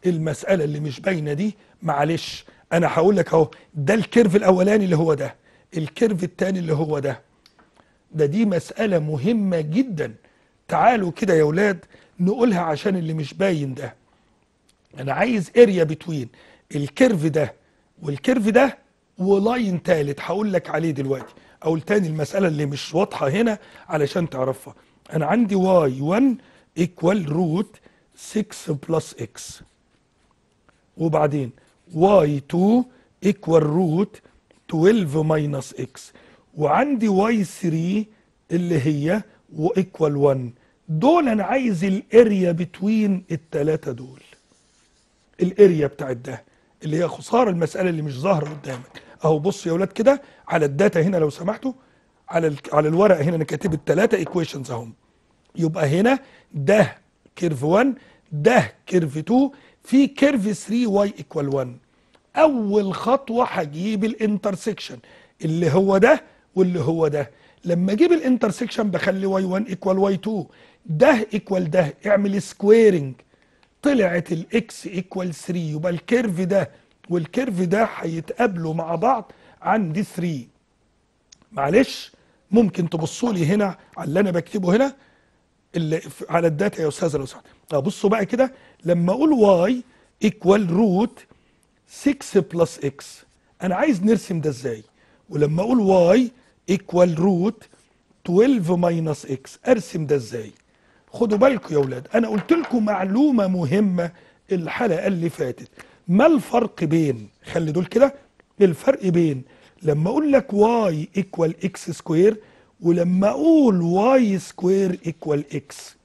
المسألة اللي مش باينة دي معلش انا هقول لك اهو ده الكيرف الاولاني اللي هو ده الكيرف التاني اللي هو ده ده دي مسألة مهمة جدا تعالوا كده يا ولاد نقولها عشان اللي مش باين ده انا عايز اريا بتوين الكيرف ده والكيرف ده ولاين تالت هقول لك عليه دلوقتي اقول تاني المساله اللي مش واضحه هنا علشان تعرفها انا عندي واي 1 ايكوال روت 6 بلس اكس وبعدين واي 2 ايكوال روت 12 ماينس اكس وعندي واي 3 اللي هي وايكوال 1 دول انا عايز الاريا بتوين التلاتة دول الاريا بتاعت ده اللي هي خساره المساله اللي مش ظاهره قدامك اهو بصوا يا اولاد كده على الداتا هنا لو سمحتوا على ال... على الورق هنا انا كاتب الثلاثه ايكويشنز اهم يبقى هنا ده كيرف 1 ده كيرف 2 في كيرف 3 واي ايكوال 1 اول خطوه هجيب الانترسكشن اللي هو ده واللي هو ده لما اجيب الانترسكشن بخلي واي 1 ايكوال واي 2 ده ايكوال ده اعمل سكويرنج طلعت الاكس ايكوال 3 يبقى الكيرف ده والكيرف ده هيتقابلوا مع بعض عند 3 معلش ممكن تبصوا لي هنا على اللي انا بكتبه هنا اللي على الداتا يا استاذه لو سمحت بصوا بقى كده لما اقول واي ايكوال روت 6 بلس اكس انا عايز نرسم ده ازاي ولما اقول واي ايكوال روت 12 ماينس اكس ارسم ده ازاي خدوا بالكم يا اولاد انا قلت لكم معلومه مهمه الحلقه اللي فاتت ما الفرق بين خلي دول كده الفرق بين لما اقول لك واي ايكوال اكس سكوير ولما اقول واي سكوير ايكوال اكس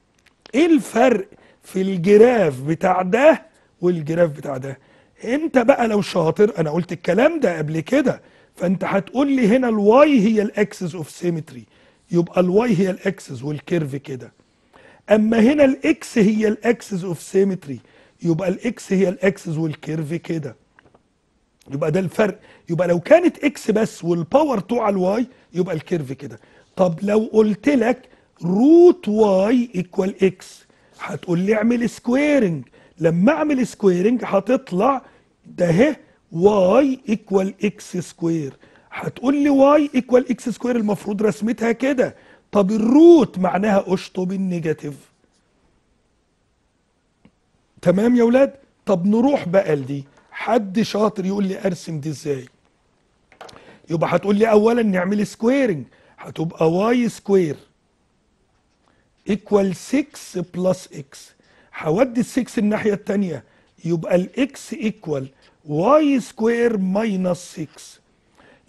ايه الفرق في الجراف بتاع ده والجراف بتاع ده انت بقى لو شاطر انا قلت الكلام ده قبل كده فانت هتقول لي هنا الواي هي الاكسس اوف سيمتري يبقى الواي هي الاكسس والكيرف كده اما هنا الاكس هي الاكسس اوف سيمتري يبقى الاكس هي الاكسس والكيرف كده يبقى ده الفرق يبقى لو كانت اكس بس والباور 2 على الواي يبقى الكيرف كده طب لو قلت لك روت واي ايكوال اكس هتقول لي اعمل سكويرنج لما اعمل سكويرنج هتطلع ده اهي واي ايكوال اكس سكوير هتقول لي واي ايكوال اكس سكوير المفروض رسمتها كده طب الروت معناها اشطب النيجاتيف تمام يا ولاد طب نروح بقى لدي حد شاطر يقول لي ارسم دي ازاي يبقى هتقول لي اولا نعمل سكويرنج هتبقى واي سكوير ايكوال 6 بلس اكس هودي ال 6 الناحيه الثانيه يبقى الاكس ايكوال واي سكوير ماينس 6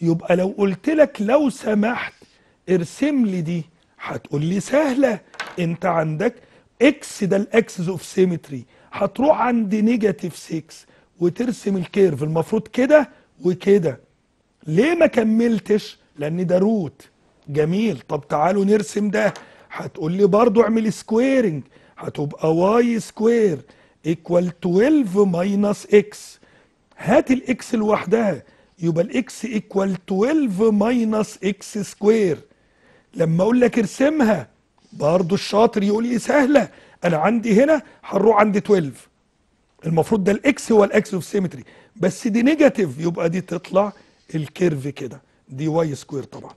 يبقى لو قلت لك لو سمحت ارسم لي دي هتقول لي سهله انت عندك اكس ده الاكسس اوف سيمتري هتروح عند نيجاتيف 6 وترسم الكيرف المفروض كده وكده ليه ما كملتش لان ده روت جميل طب تعالوا نرسم ده هتقول لي برضه اعمل سكويرنج هتبقى واي سكوير ايكوال 12 ماينس اكس هات الاكس لوحدها يبقى الاكس ايكوال 12 ماينس اكس سكوير لما اقول لك ارسمها برضه الشاطر يقول لي سهله انا عندي هنا هنروح عند 12 المفروض ده الاكس هو الاكس اوف سيمتري بس دي نيجاتيف يبقى دي تطلع الكيرف كده دي واي سكوير طبعا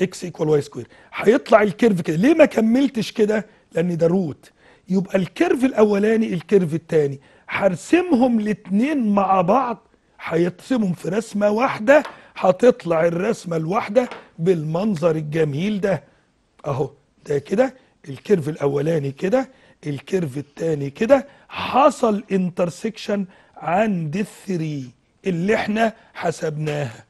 اكس ايكوال واي سكوير هيطلع الكيرف كده ليه ما كملتش كده لان ده روت يبقى الكيرف الاولاني الكيرف الثاني هرسمهم الاثنين مع بعض هيرسمهم في رسمه واحده هتطلع الرسمه الواحده بالمنظر الجميل ده اهو ده كده الكيرف الاولاني كده الكيرف الثاني كده حصل انترسكشن عند الثري اللي احنا حسبناها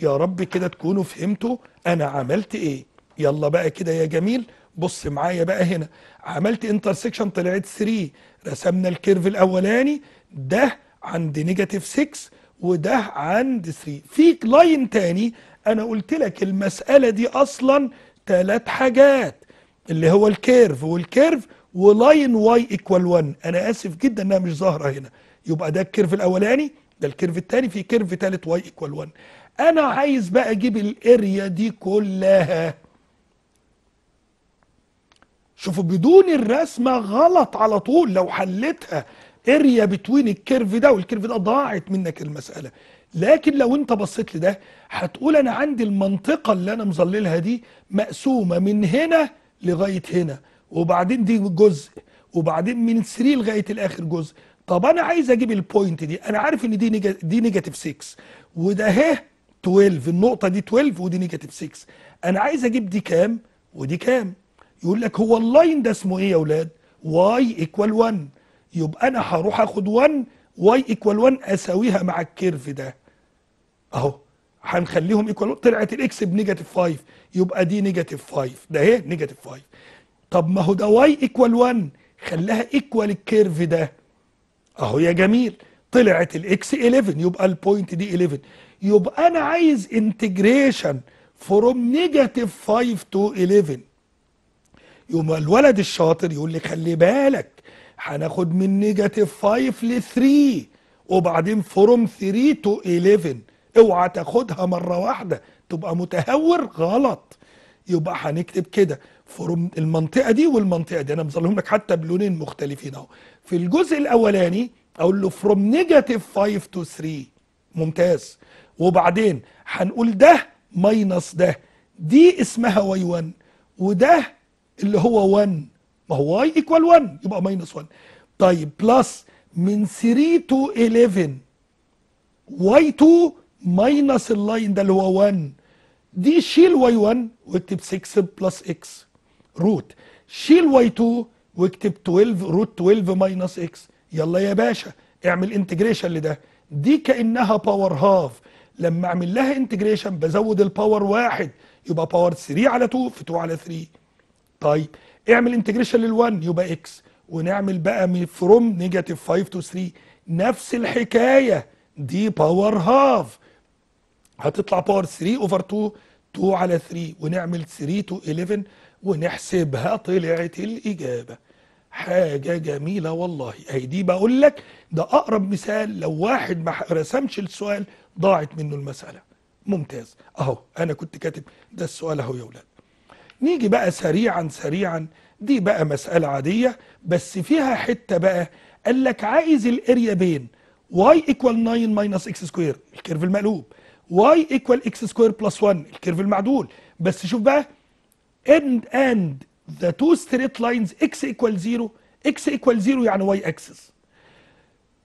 يا رب كده تكونوا فهمتوا انا عملت ايه يلا بقى كده يا جميل بص معايا بقى هنا عملت انترسكشن طلعت 3 رسمنا الكيرف الاولاني ده عند نيجاتيف 6 وده عند 3 في لاين تاني انا قلت لك المساله دي اصلا ثلاث حاجات اللي هو الكيرف والكيرف ولاين واي ايكوال 1 انا اسف جدا انها مش ظاهره هنا يبقى ده الكيرف الاولاني ده الكيرف الثاني في كيرف ثالث واي ايكوال 1 انا عايز بقى اجيب الاريا دي كلها شوفوا بدون الرسمه غلط على طول لو حليتها اريا بتوين الكيرف ده والكيرف ده ضاعت منك المساله لكن لو انت بصيت لده هتقول انا عندي المنطقه اللي انا مظللها دي مقسومه من هنا لغايه هنا وبعدين دي جزء وبعدين من 3 لغايه الاخر جزء طب انا عايز اجيب البوينت دي انا عارف ان دي نيجا دي نيجاتيف 6 وده اهي 12 النقطه دي 12 ودي نيجاتيف 6 انا عايز اجيب دي كام ودي كام يقول لك هو اللاين ده اسمه ايه يا اولاد واي ايكوال 1 يبقى انا هروح اخد 1 واي ايكوال 1 اساويها مع الكيرف ده اهو هنخليهم ايكوال طلعت الاكس بنيجاتيف 5 يبقى دي نيجاتيف 5 ده اهي نيجاتيف 5 طب ما هو ده واي ايكوال 1 خلاها ايكوال الكيرف ده اهو يا جميل طلعت الاكس 11 يبقى البوينت دي 11 يبقى انا عايز انتجريشن فروم نيجاتيف 5 تو 11 يوم الولد الشاطر يقول لي خلي بالك هناخد من نيجاتيف 5 ل 3 وبعدين فروم 3 تو 11 اوعى تاخدها مره واحده تبقى متهور غلط يبقى هنكتب كده فروم المنطقه دي والمنطقه دي انا مظلهم لك حتى بلونين مختلفين اهو في الجزء الاولاني اقول له فروم نيجاتيف 5 تو 3 ممتاز وبعدين هنقول ده ماينص ده دي اسمها واي 1 وده اللي هو 1 ما هو واي ايكوال 1 يبقى ماينص 1 طيب بلس من 3 تو 11 واي 2 ماينس اللاين ده اللي هو 1 دي شيل واي 1 واكتب 6 بلس اكس روت شيل واي 2 واكتب 12 روت 12 ماينس اكس يلا يا باشا اعمل انتجريشن لده دي كانها باور هاف لما اعمل لها انتجريشن بزود الباور واحد يبقى باور 3 على 2 في 2 على 3 طيب اعمل انتجريشن لل1 يبقى اكس ونعمل بقى فروم نيجاتيف 5 تو 3 نفس الحكايه دي باور هاف هتطلع باور 3 اوفر 2 2 على 3 ونعمل 3 تو 11 ونحسبها طلعت الاجابه حاجه جميله والله اهي دي بقول لك ده اقرب مثال لو واحد ما رسمش السؤال ضاعت منه المساله ممتاز اهو انا كنت كاتب ده السؤال اهو يا ولاد نيجي بقى سريعا سريعا دي بقى مساله عاديه بس فيها حته بقى قال لك عايز الاريا بين y ايكوال 9 ماينس اكس سكوير الكيرف المقلوب واي ايكوال اكس سكوير بلس 1 الكيرف المعدول بس شوف بقى اند اند ذا تو ستريت لاينز اكس ايكوال 0 اكس ايكوال 0 يعني واي اكسس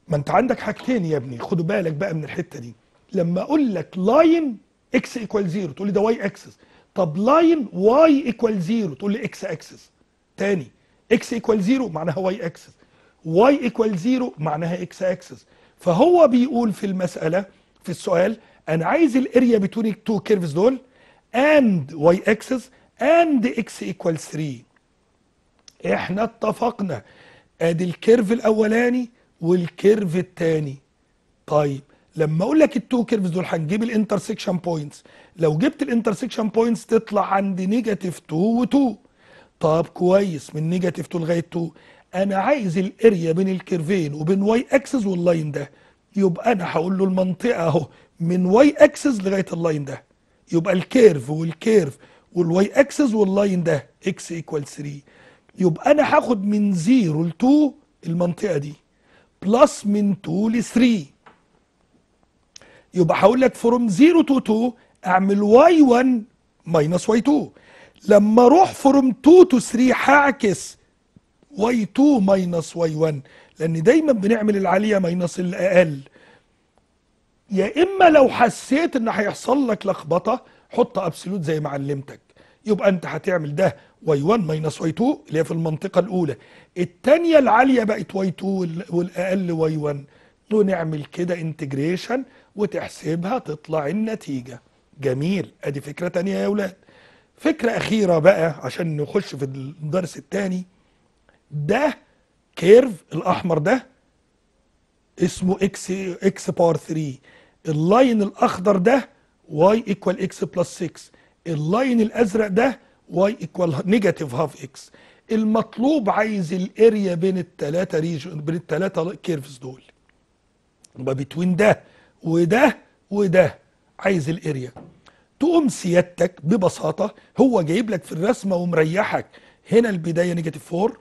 ما انت عندك حاجتين يا ابني خدوا بالك بقى من الحته دي لما اقول لك لاين اكس ايكوال 0 تقول لي ده واي اكسس طب لاين واي ايكوال 0 تقول لي اكس اكسس تاني اكس ايكوال 0 معناها واي اكسس واي ايكوال 0 معناها اكس اكسس فهو بيقول في المساله في السؤال انا عايز الاريا بتون التو كيرفز دول اند واي اكسس اند اكس ايكوال 3 احنا اتفقنا ادي الكيرف الاولاني والكيرف الثاني طيب لما اقول لك التو كيرفز دول هنجيب الانترسكشن بوينتس لو جبت الانترسكشن بوينتس تطلع عند نيجاتيف 2 و2 طب كويس من نيجاتيف 2 لغايه 2 انا عايز الاريا بين الكيرفين وبين واي اكسس واللاين ده يبقى انا هقول له المنطقه اهو من واي اكسس لغايه اللاين ده يبقى الكيرف والكيرف والواي اكسس واللاين ده اكس ايكوال 3 يبقى انا هاخد من 0 ل 2 المنطقه دي بلس من 2 ل 3 يبقى هقول لك فروم 0 تو 2 اعمل واي 1 ماينس واي 2 لما اروح فروم 2 تو 3 هعكس واي 2 ماينس واي 1 لان دايما بنعمل العاليه ماينس الاقل يا اما لو حسيت ان هيحصل لك لخبطه حط ابسولوت زي ما علمتك يبقى انت هتعمل ده واي 1 ماينس واي 2 اللي هي في المنطقه الاولى الثانيه العاليه بقت واي 2 والاقل واي 1 نعمل كده انتجريشن وتحسبها تطلع النتيجه جميل ادي فكره تانية يا اولاد فكره اخيره بقى عشان نخش في الدرس الثاني ده كيرف الاحمر ده اسمه اكس اكس بار 3 اللاين الاخضر ده واي ايكوال اكس بلس 6 اللاين الازرق ده واي ايكوال نيجاتيف هاف اكس المطلوب عايز الاريا بين التلاتة ريجن بين التلاتة كيرفز دول يبقى بتوين ده وده وده عايز الاريا تقوم سيادتك ببساطه هو جايب لك في الرسمه ومريحك هنا البدايه نيجاتيف 4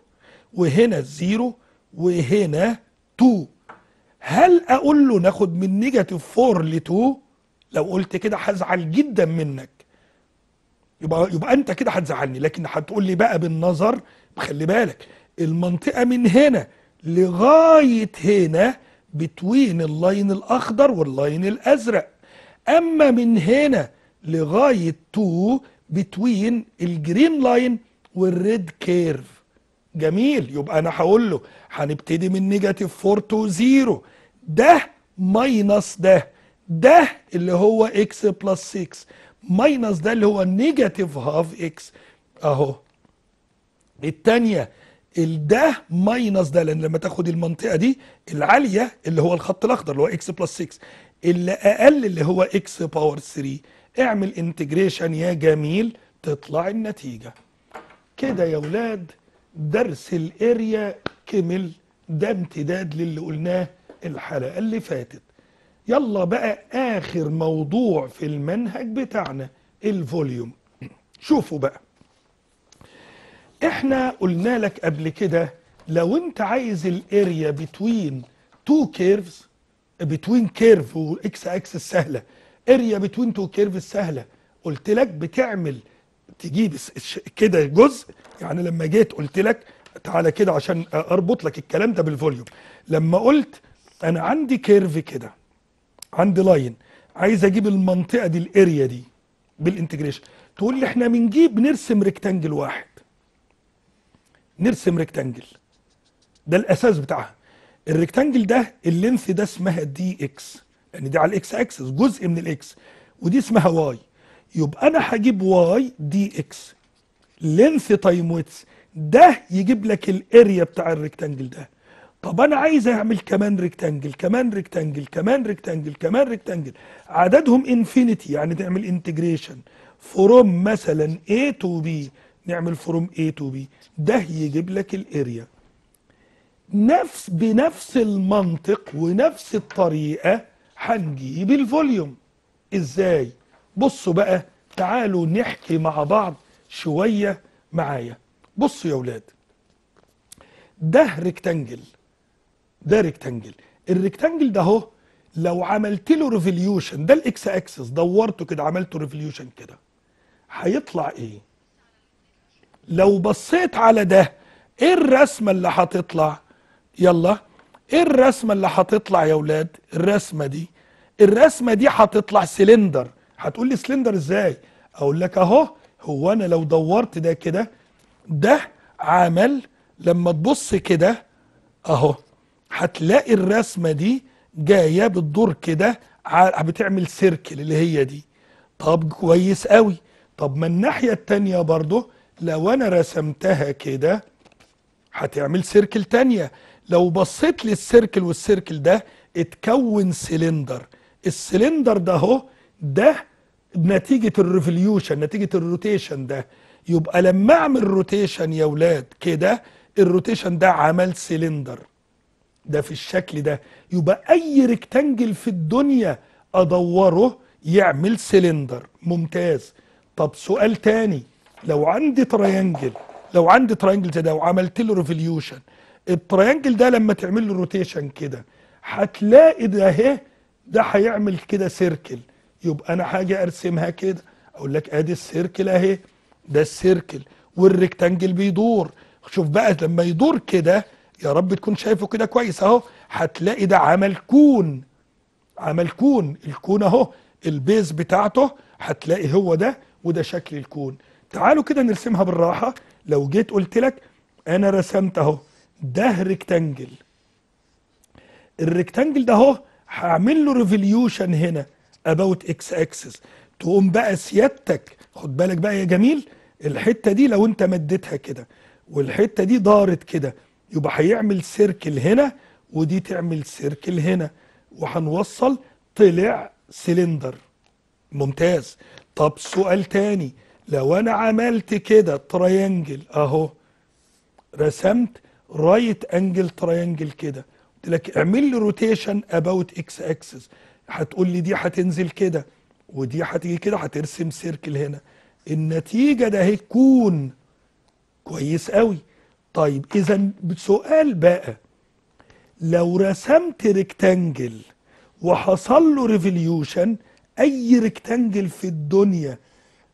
وهنا 0 وهنا 2 هل اقول له ناخد من نيجاتيف 4 ل 2 لو قلت كده هزعل جدا منك يبقى يبقى انت كده هتزعلني لكن هتقول لي بقى بالنظر خلي بالك المنطقه من هنا لغايه هنا بتوين اللاين الاخضر واللاين الازرق اما من هنا لغايه 2 بتوين الجرين لاين والريد كيرف جميل يبقى انا هقول له هنبتدي من نيجاتيف 4 تو 0 ده ماينص ده ده اللي هو اكس بلس 6 ماينص ده اللي هو نيجاتيف هاف اكس اهو ال ده ماينص ده لان لما تاخد المنطقه دي العاليه اللي هو الخط الاخضر اللي هو اكس بلس 6 اللي اقل اللي هو اكس باور 3 اعمل انتجريشن يا جميل تطلع النتيجه كده يا ولاد درس الاريا كمل ده امتداد للي قلناه الحلقة اللي فاتت يلا بقى اخر موضوع في المنهج بتاعنا الفوليوم شوفوا بقى احنا قلنا لك قبل كده لو انت عايز الاريا بتوين تو كيرفز بتوين كيرف واكس اكس السهله اريا بتوين تو كيرف السهله قلت لك بتعمل تجيب كده جزء يعني لما جيت قلت لك تعالى كده عشان اربط لك الكلام ده بالفوليوم لما قلت انا عندي كيرف كده عندي لاين عايز اجيب المنطقه دي الاريا دي بالانتجريشن تقول لي احنا بنجيب نرسم ريكتانجل واحد نرسم ريكتانجل ده الاساس بتاعها الريكتانجل ده اللينث ده اسمها دي اكس يعني دي على الاكس اكسس جزء من الاكس ودي اسمها واي يبقى انا هجيب واي دي اكس لينث تايم ويتس ده يجيب لك الاريا بتاع الريكتانجل ده طب انا عايز اعمل كمان ريكتانجل كمان ريكتانجل كمان ريكتانجل كمان ريكتانجل عددهم انفينيتي يعني تعمل انتجريشن فروم مثلا A تو B نعمل فروم A تو B ده يجيب لك الاريا نفس بنفس المنطق ونفس الطريقة هنجيب الفوليوم ازاي بصوا بقى تعالوا نحكي مع بعض شوية معايا بصوا يا ولاد ده ريكتانجل ده ريكتانجل الريكتانجل ده اهو لو عملت له ريفوليوشن ده الاكس اكسس دورته كده عملته ريفوليوشن كده هيطلع ايه لو بصيت على ده ايه الرسمه اللي هتطلع يلا ايه الرسمه اللي هتطلع يا ولاد الرسمه دي الرسمه دي هتطلع سلندر هتقول لي سلندر ازاي اقول لك اهو هو انا لو دورت ده كده ده عمل لما تبص كده اهو هتلاقي الرسمه دي جايه بتدور كده بتعمل سيركل اللي هي دي طب كويس قوي طب ما الناحيه التانيه برضه لو انا رسمتها كده هتعمل سيركل تانية لو بصيت للسيركل والسيركل ده اتكون سلندر السلندر ده اهو ده نتيجه الريفوليوشن نتيجه الروتيشن ده يبقى لما اعمل روتيشن يا ولاد كده الروتيشن ده عمل سلندر ده في الشكل ده يبقى اي ريكتانجل في الدنيا ادوره يعمل سلندر ممتاز طب سؤال تاني لو عندي تريانجل لو عندي تريانجل زي ده وعملت له ريفوليوشن التريانجل ده لما تعمل له روتيشن كده هتلاقي ده اهي ده هيعمل كده سيركل يبقى انا حاجه ارسمها كده اقول لك ادي السيركل اهي ده السيركل والريكتانجل بيدور شوف بقى لما يدور كده يا رب تكون شايفه كده كويس اهو هتلاقي ده عمل كون عمل كون الكون اهو البيز بتاعته هتلاقي هو ده وده شكل الكون تعالوا كده نرسمها بالراحه لو جيت قلت لك انا رسمت اهو ده ريكتانجل الريكتانجل ده اهو هعمل له ريفوليوشن هنا اباوت اكس اكسس تقوم بقى سيادتك خد بالك بقى يا جميل الحته دي لو انت مديتها كده والحته دي دارت كده يبقى هيعمل سيركل هنا ودي تعمل سيركل هنا وهنوصل طلع سلندر ممتاز طب سؤال تاني لو انا عملت كده ترينجل اهو رسمت رايت انجل ترينجل كده قلت لك اعمل لي روتيشن اباوت اكس اكسس هتقول لي دي هتنزل كده ودي هتيجي كده هترسم سيركل هنا النتيجه ده هتكون كويس قوي طيب اذا سؤال بقى لو رسمت ريكتانجل وحصل له ريفوليوشن اي ريكتانجل في الدنيا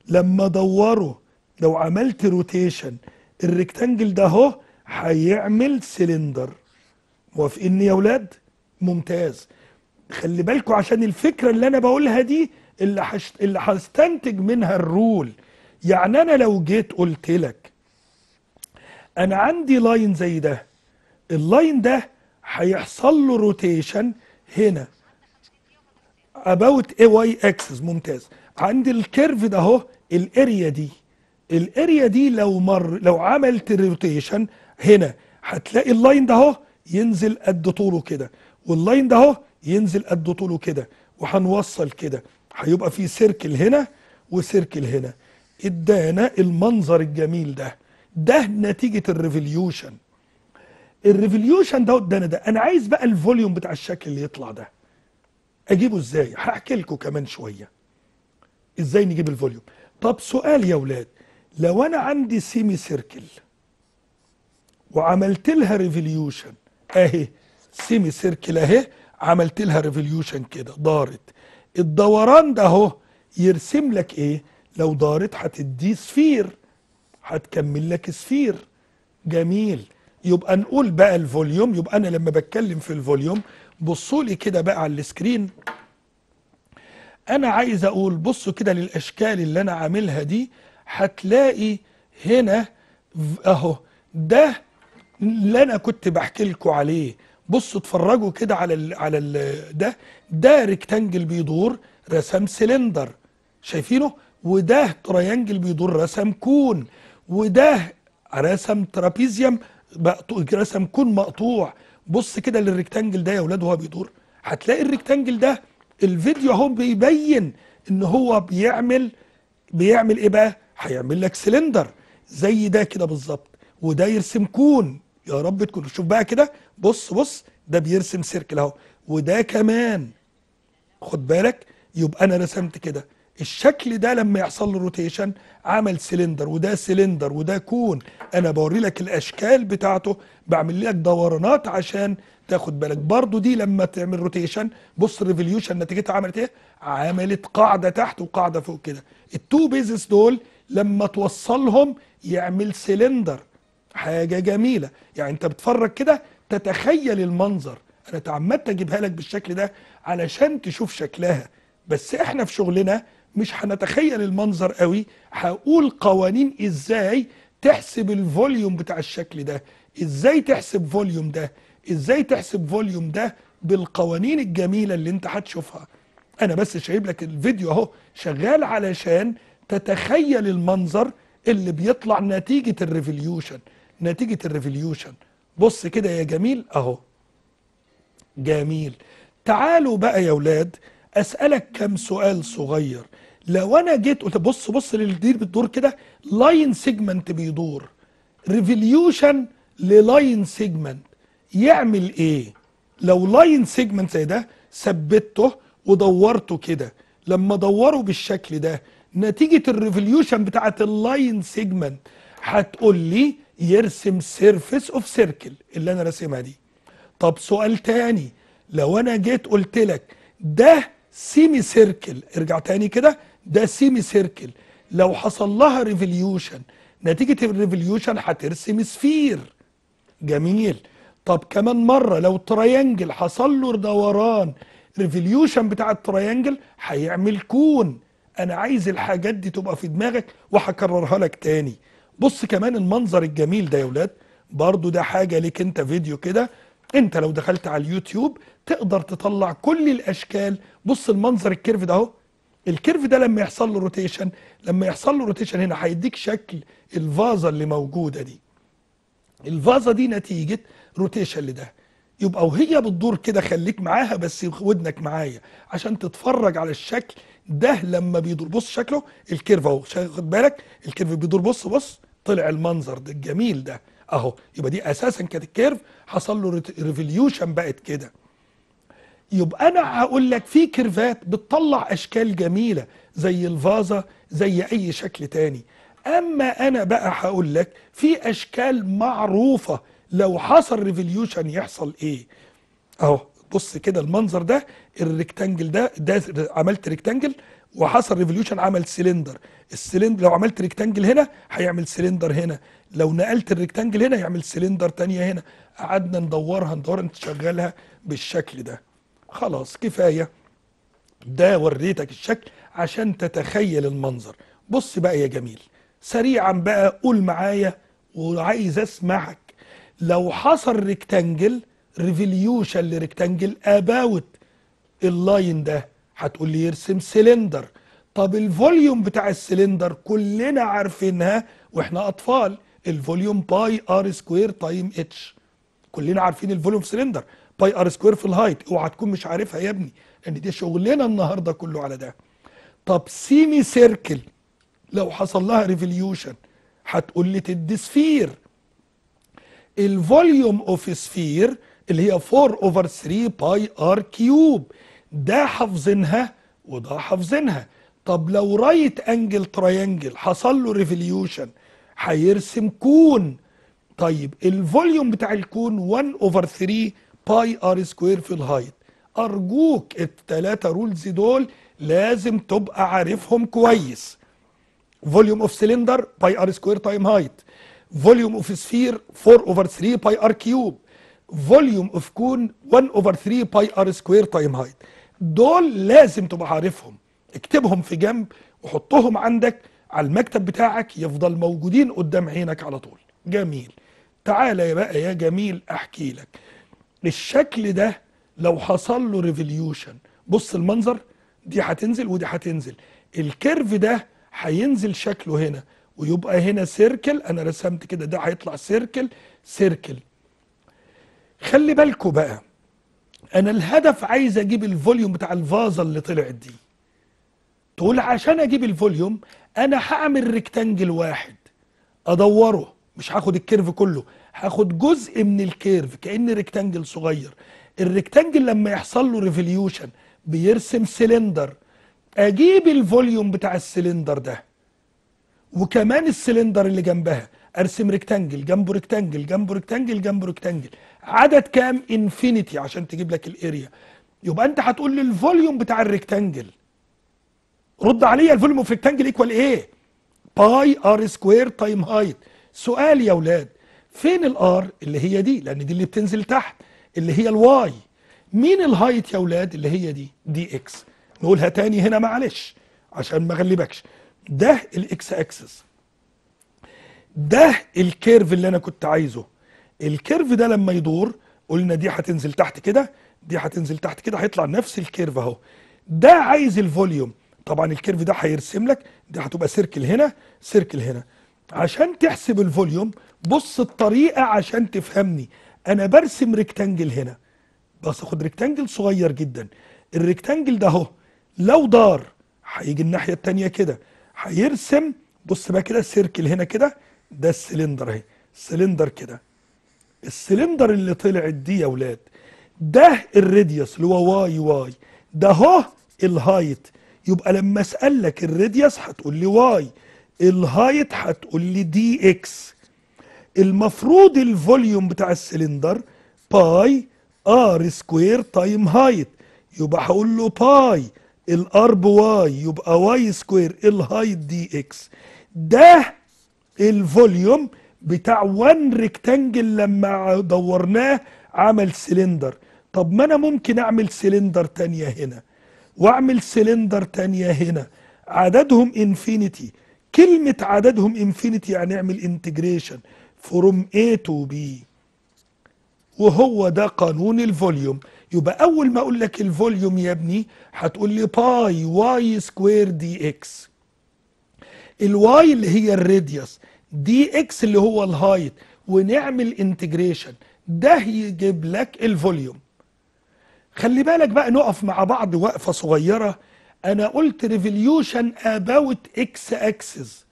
لما دوره لو عملت روتيشن الريكتانجل ده اهو هيعمل سلندر موافقيني يا ولاد ممتاز خلي بالكم عشان الفكره اللي انا بقولها دي اللي حش... اللي هستنتج منها الرول يعني انا لو جيت قلت لك انا عندي لاين زي ده اللاين ده هيحصل له روتيشن هنا اباوت اي واي اكسس ممتاز عندي الكيرف ده اهو الاريا دي الاريا دي لو مر لو عملت روتيشن هنا هتلاقي اللاين ده اهو ينزل قد طوله كده واللاين ده اهو ينزل قد طوله كده وهنوصل كده هيبقى في سيركل هنا وسيركل هنا ادانا المنظر الجميل ده ده نتيجه الريفوليوشن الريفوليوشن ده ادانا ده انا عايز بقى الفوليوم بتاع الشكل اللي يطلع ده اجيبه ازاي هحكي لكم كمان شويه ازاي نجيب الفوليوم طب سؤال يا ولاد لو انا عندي سيمي سيركل وعملت لها ريفوليوشن اهي سيمي سيركل اهي عملت لها ريفوليوشن كده دارت الدوران ده اهو يرسم لك ايه لو دارت هتدي سفير هتكمل لك سفير جميل يبقى نقول بقى الفوليوم يبقى انا لما بتكلم في الفوليوم بصوا لي كده بقى على السكرين انا عايز اقول بصوا كده للاشكال اللي انا عاملها دي هتلاقي هنا اهو ده اللي انا كنت بحكي لكم عليه بصوا اتفرجوا كده على الـ على الـ ده ده ريكتانجل بيدور رسم سلندر شايفينه وده تريانجل بيدور رسم كون وده رسم ترابيزيوم رسم كون مقطوع بص كده للريكتانجل ده يا اولاد وهو بيدور هتلاقي الريكتانجل ده الفيديو اهو بيبين ان هو بيعمل بيعمل ايه بقى هيعمل لك سلندر زي ده كده بالظبط وده يرسم كون يا رب تكون شوف بقى كده بص بص ده بيرسم سيركل اهو وده كمان خد بالك يبقى انا رسمت كده الشكل ده لما يحصل له روتيشن عمل سلندر وده سلندر وده كون انا بوري لك الاشكال بتاعته بعمل لك دورانات عشان تاخد بالك برضو دي لما تعمل روتيشن بص الريفوليوشن نتيجتها عملت ايه عملت قاعده تحت وقاعده فوق كده التو بيزس دول لما توصلهم يعمل سلندر حاجه جميله يعني انت بتفرج كده تتخيل المنظر انا تعمدت اجيبها لك بالشكل ده علشان تشوف شكلها بس احنا في شغلنا مش هنتخيل المنظر قوي هقول قوانين ازاي تحسب الفوليوم بتاع الشكل ده ازاي تحسب فوليوم ده ازاي تحسب فوليوم ده بالقوانين الجميله اللي انت هتشوفها انا بس شايب لك الفيديو اهو شغال علشان تتخيل المنظر اللي بيطلع نتيجه الريفوليوشن نتيجة الريفوليوشن بص كده يا جميل اهو جميل تعالوا بقى يا ولاد اسألك كم سؤال صغير لو انا جيت قلت بص بص للدير بتدور كده لاين سيجمنت بيدور ريفوليوشن للاين سيجمنت يعمل ايه لو لاين سيجمنت زي ده ثبته ودورته كده لما دوره بالشكل ده نتيجة الريفوليوشن بتاعت اللاين سيجمنت هتقول لي يرسم سيرفيس اوف سيركل اللي انا راسمها دي طب سؤال تاني لو انا جيت قلت لك ده سيمي سيركل ارجع تاني كده ده سيمي سيركل لو حصل لها ريفوليوشن نتيجه الريفوليوشن هترسم سفير جميل طب كمان مره لو تريانجل حصل له دوران ريفوليوشن بتاع التريانجل هيعمل كون انا عايز الحاجات دي تبقى في دماغك وهكررها لك تاني بص كمان المنظر الجميل ده يا ولاد برضو ده حاجة ليك انت فيديو كده انت لو دخلت على اليوتيوب تقدر تطلع كل الاشكال بص المنظر الكيرف ده اهو الكيرف ده لما يحصل له روتيشن لما يحصل له روتيشن هنا هيديك شكل الفازه اللي موجوده دي الفازه دي نتيجه روتيشن لده يبقى وهي بتدور كده خليك معاها بس ودنك معايا عشان تتفرج على الشكل ده لما بيدور بص شكله الكيرف اهو خد بالك الكيرف بيدور بص بص طلع المنظر ده الجميل ده اهو يبقى دي اساسا كانت الكيرف حصل له ريفوليوشن بقت كده يبقى انا هقول لك في كيرفات بتطلع اشكال جميله زي الفازه زي اي شكل تاني اما انا بقى هقول لك في اشكال معروفه لو حصل ريفوليوشن يحصل ايه اهو بص كده المنظر ده الريكتانجل ده ده عملت ريكتانجل وحصل ريفوليوشن عمل سلندر السلندر لو عملت ريكتانجل هنا هيعمل سلندر هنا لو نقلت الريكتانجل هنا يعمل سلندر تانية هنا قعدنا ندورها ندورها شغالها بالشكل ده خلاص كفاية ده وريتك الشكل عشان تتخيل المنظر بص بقى يا جميل سريعا بقى قول معايا وعايز اسمعك لو حصل ريكتانجل ريفوليوشن لريكتانجل اباوت اللاين ده هتقول لي يرسم سلندر طب الفوليوم بتاع السلندر كلنا عارفينها واحنا اطفال الفوليوم باي ار سكوير تايم اتش كلنا عارفين الفوليوم في سلندر باي ار سكوير في الهايت اوعى تكون مش عارفها يا ابني لان دي شغلنا النهارده كله على ده طب سيمي سيركل لو حصل لها ريفوليوشن هتقول لي تدي سفير الفوليوم اوف سفير اللي هي 4 اوفر 3 باي ار كيوب ده حافظينها وده حافظينها طب لو رايت انجل ترينجل حصل له ريفوليوشن هيرسم كون طيب الفوليوم بتاع الكون 1 اوفر 3 باي ار سكوير في الهايت ارجوك الثلاثه رولز دول لازم تبقى عارفهم كويس فوليوم اوف سلندر باي ار سكوير تايم هايت فوليوم اوف سفير 4 اوفر 3 باي ار كيوب فوليوم اوف كون 1 اوفر 3 باي ار سكوير تايم هايت دول لازم تبقى عارفهم اكتبهم في جنب وحطهم عندك على المكتب بتاعك يفضل موجودين قدام عينك على طول جميل تعالى يا بقى يا جميل احكي لك الشكل ده لو حصل له ريفوليوشن بص المنظر دي هتنزل ودي هتنزل الكيرف ده هينزل شكله هنا ويبقى هنا سيركل انا رسمت كده ده هيطلع سيركل سيركل خلي بالكوا بقى انا الهدف عايز اجيب الفوليوم بتاع الفازه اللي طلعت دي تقول عشان اجيب الفوليوم انا هعمل ريكتانجل واحد ادوره مش هاخد الكيرف كله هاخد جزء من الكيرف كان ريكتانجل صغير الريكتانجل لما يحصل له ريفوليوشن بيرسم سلندر اجيب الفوليوم بتاع السلندر ده وكمان السلندر اللي جنبها ارسم ريكتانجل جنبه ريكتانجل جنبه ريكتانجل جنبه ريكتانجل عدد كام انفينيتي عشان تجيب لك الاريا يبقى انت هتقول لي الفوليوم بتاع الريكتانجل رد عليا الفوليوم اوف ريكتانجل ايكوال ايه باي ار سكوير تايم هايت سؤال يا اولاد فين الار اللي هي دي لان دي اللي بتنزل تحت اللي هي الواي مين الهايت يا اولاد اللي هي دي دي اكس نقولها تاني هنا معلش عشان ما اغلبكش ده الاكس اكسس ده الكيرف اللي انا كنت عايزه الكيرف ده لما يدور قلنا دي هتنزل تحت كده دي هتنزل تحت كده هيطلع نفس الكيرف اهو ده عايز الفوليوم طبعا الكيرف ده هيرسم لك دي هتبقى سيركل هنا سيركل هنا عشان تحسب الفوليوم بص الطريقه عشان تفهمني انا برسم ريكتانجل هنا بس خد ريكتانجل صغير جدا الريكتانجل ده اهو لو دار هيجي الناحيه الثانيه كده هيرسم بص بقى كده سيركل هنا كده ده السلندر اهي سلندر كده السلندر اللي طلعت دي يا ولاد ده الريديوس اللي هو واي واي ده اهو الهايت يبقى لما اسالك الريديوس هتقول لي واي الهايت هتقول لي دي اكس المفروض الفوليوم بتاع السلندر باي ار سكوير تايم هايت يبقى هقول له باي الار بواي يبقى واي سكوير الهايت دي اكس ده الفوليوم بتاع 1 ريكتانجل لما دورناه عمل سلندر طب ما انا ممكن اعمل سلندر تانية هنا واعمل سلندر تانية هنا عددهم انفينيتي كلمة عددهم انفينيتي يعني اعمل انتجريشن فروم A تو B وهو ده قانون الفوليوم يبقى اول ما اقول لك الفوليوم يا ابني هتقول لي باي واي سكوير دي اكس الواي اللي هي الراديوس دي اكس اللي هو الهايت ونعمل انتجريشن ده يجيب لك الفوليوم خلي بالك بقى نقف مع بعض وقفه صغيره انا قلت ريفوليوشن اباوت اكس اكسس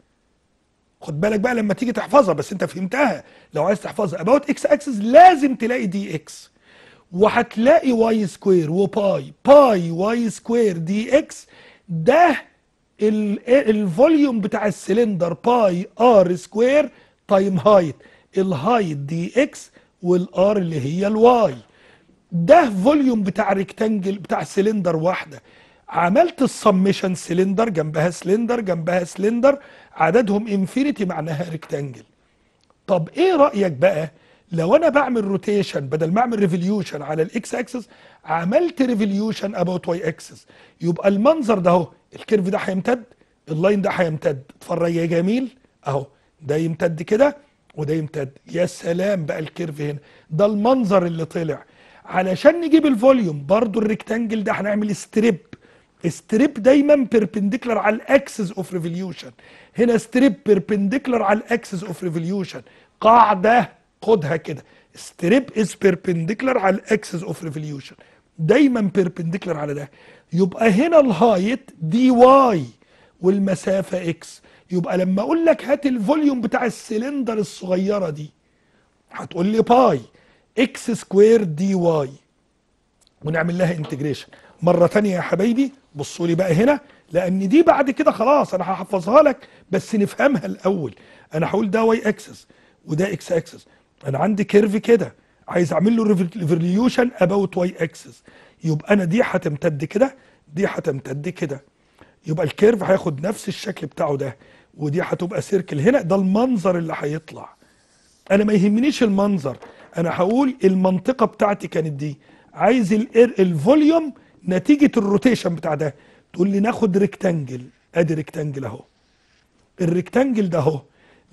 خد بالك بقى لما تيجي تحفظها بس انت فهمتها لو عايز تحفظها اباوت اكس اكسس لازم تلاقي دي اكس وهتلاقي واي سكوير وباي باي واي سكوير دي اكس ده الفوليوم بتاع السلندر باي ار سكوير تايم هايت الهايت دي اكس والار اللي هي الواي ده فوليوم بتاع ريكتانجل بتاع سلندر واحده عملت السمشن سلندر جنبها سلندر جنبها سلندر عددهم انفينيتي معناها ريكتانجل طب ايه رايك بقى لو انا بعمل روتيشن بدل ما اعمل ريفوليوشن على الاكس اكسس عملت ريفوليوشن اباوت واي اكسس يبقى المنظر ده اهو الكيرف ده هيمتد اللاين ده هيمتد اتفرج يا جميل اهو ده يمتد كده وده يمتد يا سلام بقى الكيرف هنا ده المنظر اللي طلع علشان نجيب الفوليوم برضو الريكتانجل ده هنعمل ستريب ستريب دايما بيربنديكولار على الاكسس اوف ريفوليوشن هنا ستريب بيربنديكولار على الاكسس اوف ريفوليوشن قاعده خدها كده ستريب از بيربنديكولار على الاكسس اوف ريفوليوشن دايما بيربنديكولار على ده يبقى هنا الهايت دي واي والمسافه اكس يبقى لما اقول لك هات الفوليوم بتاع السلندر الصغيره دي هتقول لي باي اكس سكوير دي واي ونعمل لها انتجريشن مره تانية يا حبايبي بصوا لي بقى هنا لان دي بعد كده خلاص انا هحفظها لك بس نفهمها الاول انا هقول ده واي اكسس وده اكس اكسس انا عندي كيرف كده عايز اعمل له ريفوليوشن اباوت واي اكسس يبقى انا دي هتمتد كده دي هتمتد كده يبقى الكيرف هياخد نفس الشكل بتاعه ده ودي هتبقى سيركل هنا ده المنظر اللي هيطلع انا ما يهمنيش المنظر انا هقول المنطقه بتاعتي كانت دي عايز الاير الفوليوم نتيجه الروتيشن بتاع ده تقول لي ناخد ريكتانجل ادي ريكتانجل اهو الريكتانجل ده اهو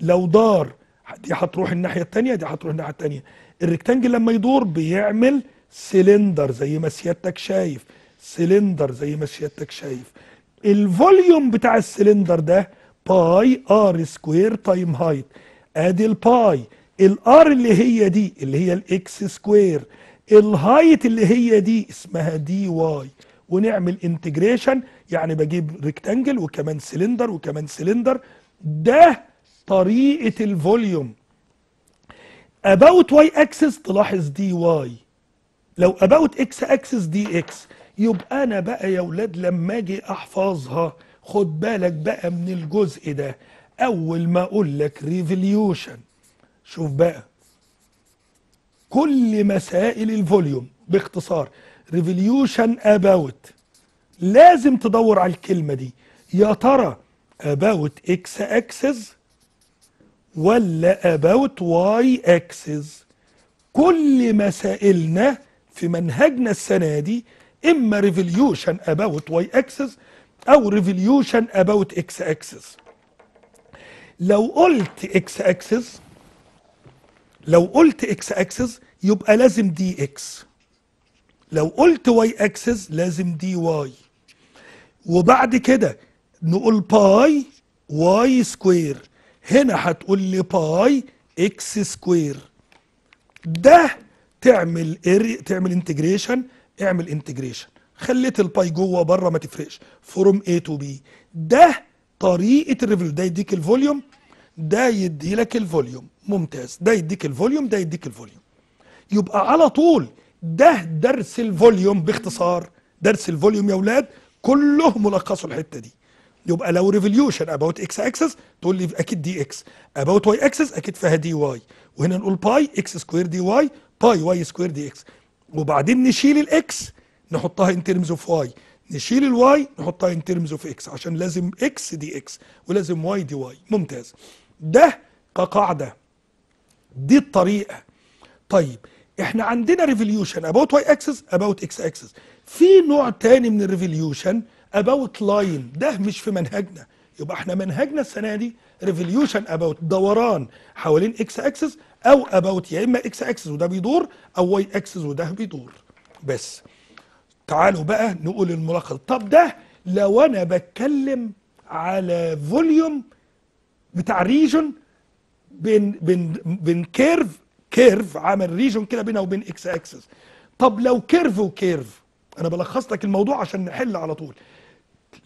لو دار دي هتروح الناحيه الثانيه دي هتروح الناحيه الثانيه الريكتانجل لما يدور بيعمل سلندر زي ما سيادتك شايف سلندر زي ما سيادتك شايف الفوليوم بتاع السلندر ده باي ار سكوير تايم هايت ادي الباي الار اللي هي دي اللي هي الاكس سكوير الهايت اللي هي دي اسمها دي واي ونعمل انتجريشن يعني بجيب ريكتانجل وكمان سلندر وكمان سلندر ده طريقه الفوليوم اباوت واي اكسس تلاحظ دي واي لو اباوت اكس اكسس دي اكس يبقى انا بقى يا ولاد لما اجي احفظها خد بالك بقى من الجزء ده اول ما اقول لك ريفوليوشن شوف بقى كل مسائل الفوليوم باختصار ريفوليوشن اباوت لازم تدور على الكلمه دي يا ترى اباوت اكس اكسس ولا اباوت واي اكسس كل مسائلنا في منهجنا السنة دي إما ريفوليوشن أباوت واي أكسس أو ريفوليوشن أباوت إكس أكسس لو قلت إكس أكسس لو قلت إكس أكسس يبقى لازم دي إكس لو قلت واي أكسس لازم دي واي وبعد كده نقول باي واي سكوير هنا هتقول لي باي اكس سكوير ده تعمل إيري تعمل انتجريشن اعمل انتجريشن خليت الباي جوه بره ما تفرقش فروم اي تو بي ده طريقه الريفل ده يديك الفوليوم ده يدي لك الفوليوم ممتاز ده يديك الفوليوم ده يديك الفوليوم يبقى على طول ده درس الفوليوم باختصار درس الفوليوم يا اولاد كله ملخصه الحته دي يبقى لو ريفوليوشن اباوت اكس اكسس تقول لي اكيد دي اكس اباوت واي اكسس اكيد فيها دي واي وهنا نقول باي اكس سكوير دي واي باي واي سكوير دي اكس وبعدين نشيل الاكس نحطها ان ترمز اوف واي نشيل الواي نحطها ان ترمز اوف اكس عشان لازم اكس دي اكس ولازم واي دي واي ممتاز ده كقاعده دي الطريقه طيب احنا عندنا ريفوليوشن اباوت واي اكسس اباوت اكس اكسس في نوع تاني من الريفوليوشن اباوت لاين ده مش في منهجنا يبقى احنا منهجنا السنه دي ريفوليوشن اباوت دوران حوالين اكس اكسس او اباوت يا اما اكس اكسس وده بيدور او واي اكسس وده بيدور بس تعالوا بقى نقول الملخص طب ده لو انا بتكلم على فوليوم بتاع ريجون بين بين بين كيرف كيرف عامل ريجون كده بينه وبين اكس اكسس طب لو كيرف وكيرف انا بلخص لك الموضوع عشان نحل على طول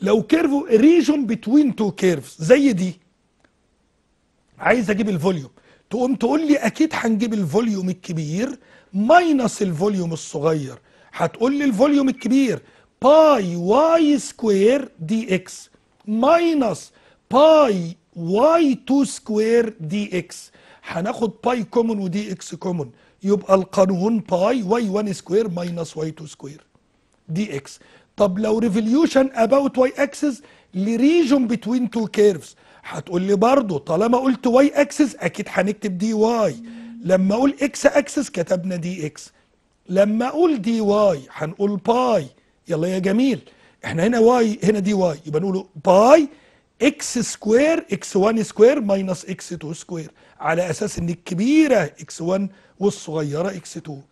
لو كيرف ريجون بتوين تو كيرفز زي دي عايز اجيب الفوليوم تقوم تقول لي اكيد هنجيب الفوليوم الكبير ماينس الفوليوم الصغير هتقول لي الفوليوم الكبير باي واي سكوير دي اكس ماينس باي واي 2 سكوير دي اكس هناخد باي كومون ودي اكس كومون يبقى القانون باي واي 1 سكوير ماينس واي 2 سكوير دي اكس طب لو ريفوليوشن اباوت واي اكسس لريجون بتوين تو كيرفز هتقول لي برضه طالما قلت واي اكسس اكيد هنكتب دي واي لما اقول اكس اكسس كتبنا دي اكس لما اقول دي واي هنقول باي يلا يا جميل احنا هنا واي هنا دي واي يبقى نقول باي اكس سكوير اكس 1 سكوير ماينس اكس 2 سكوير على اساس ان الكبيره اكس 1 والصغيره اكس 2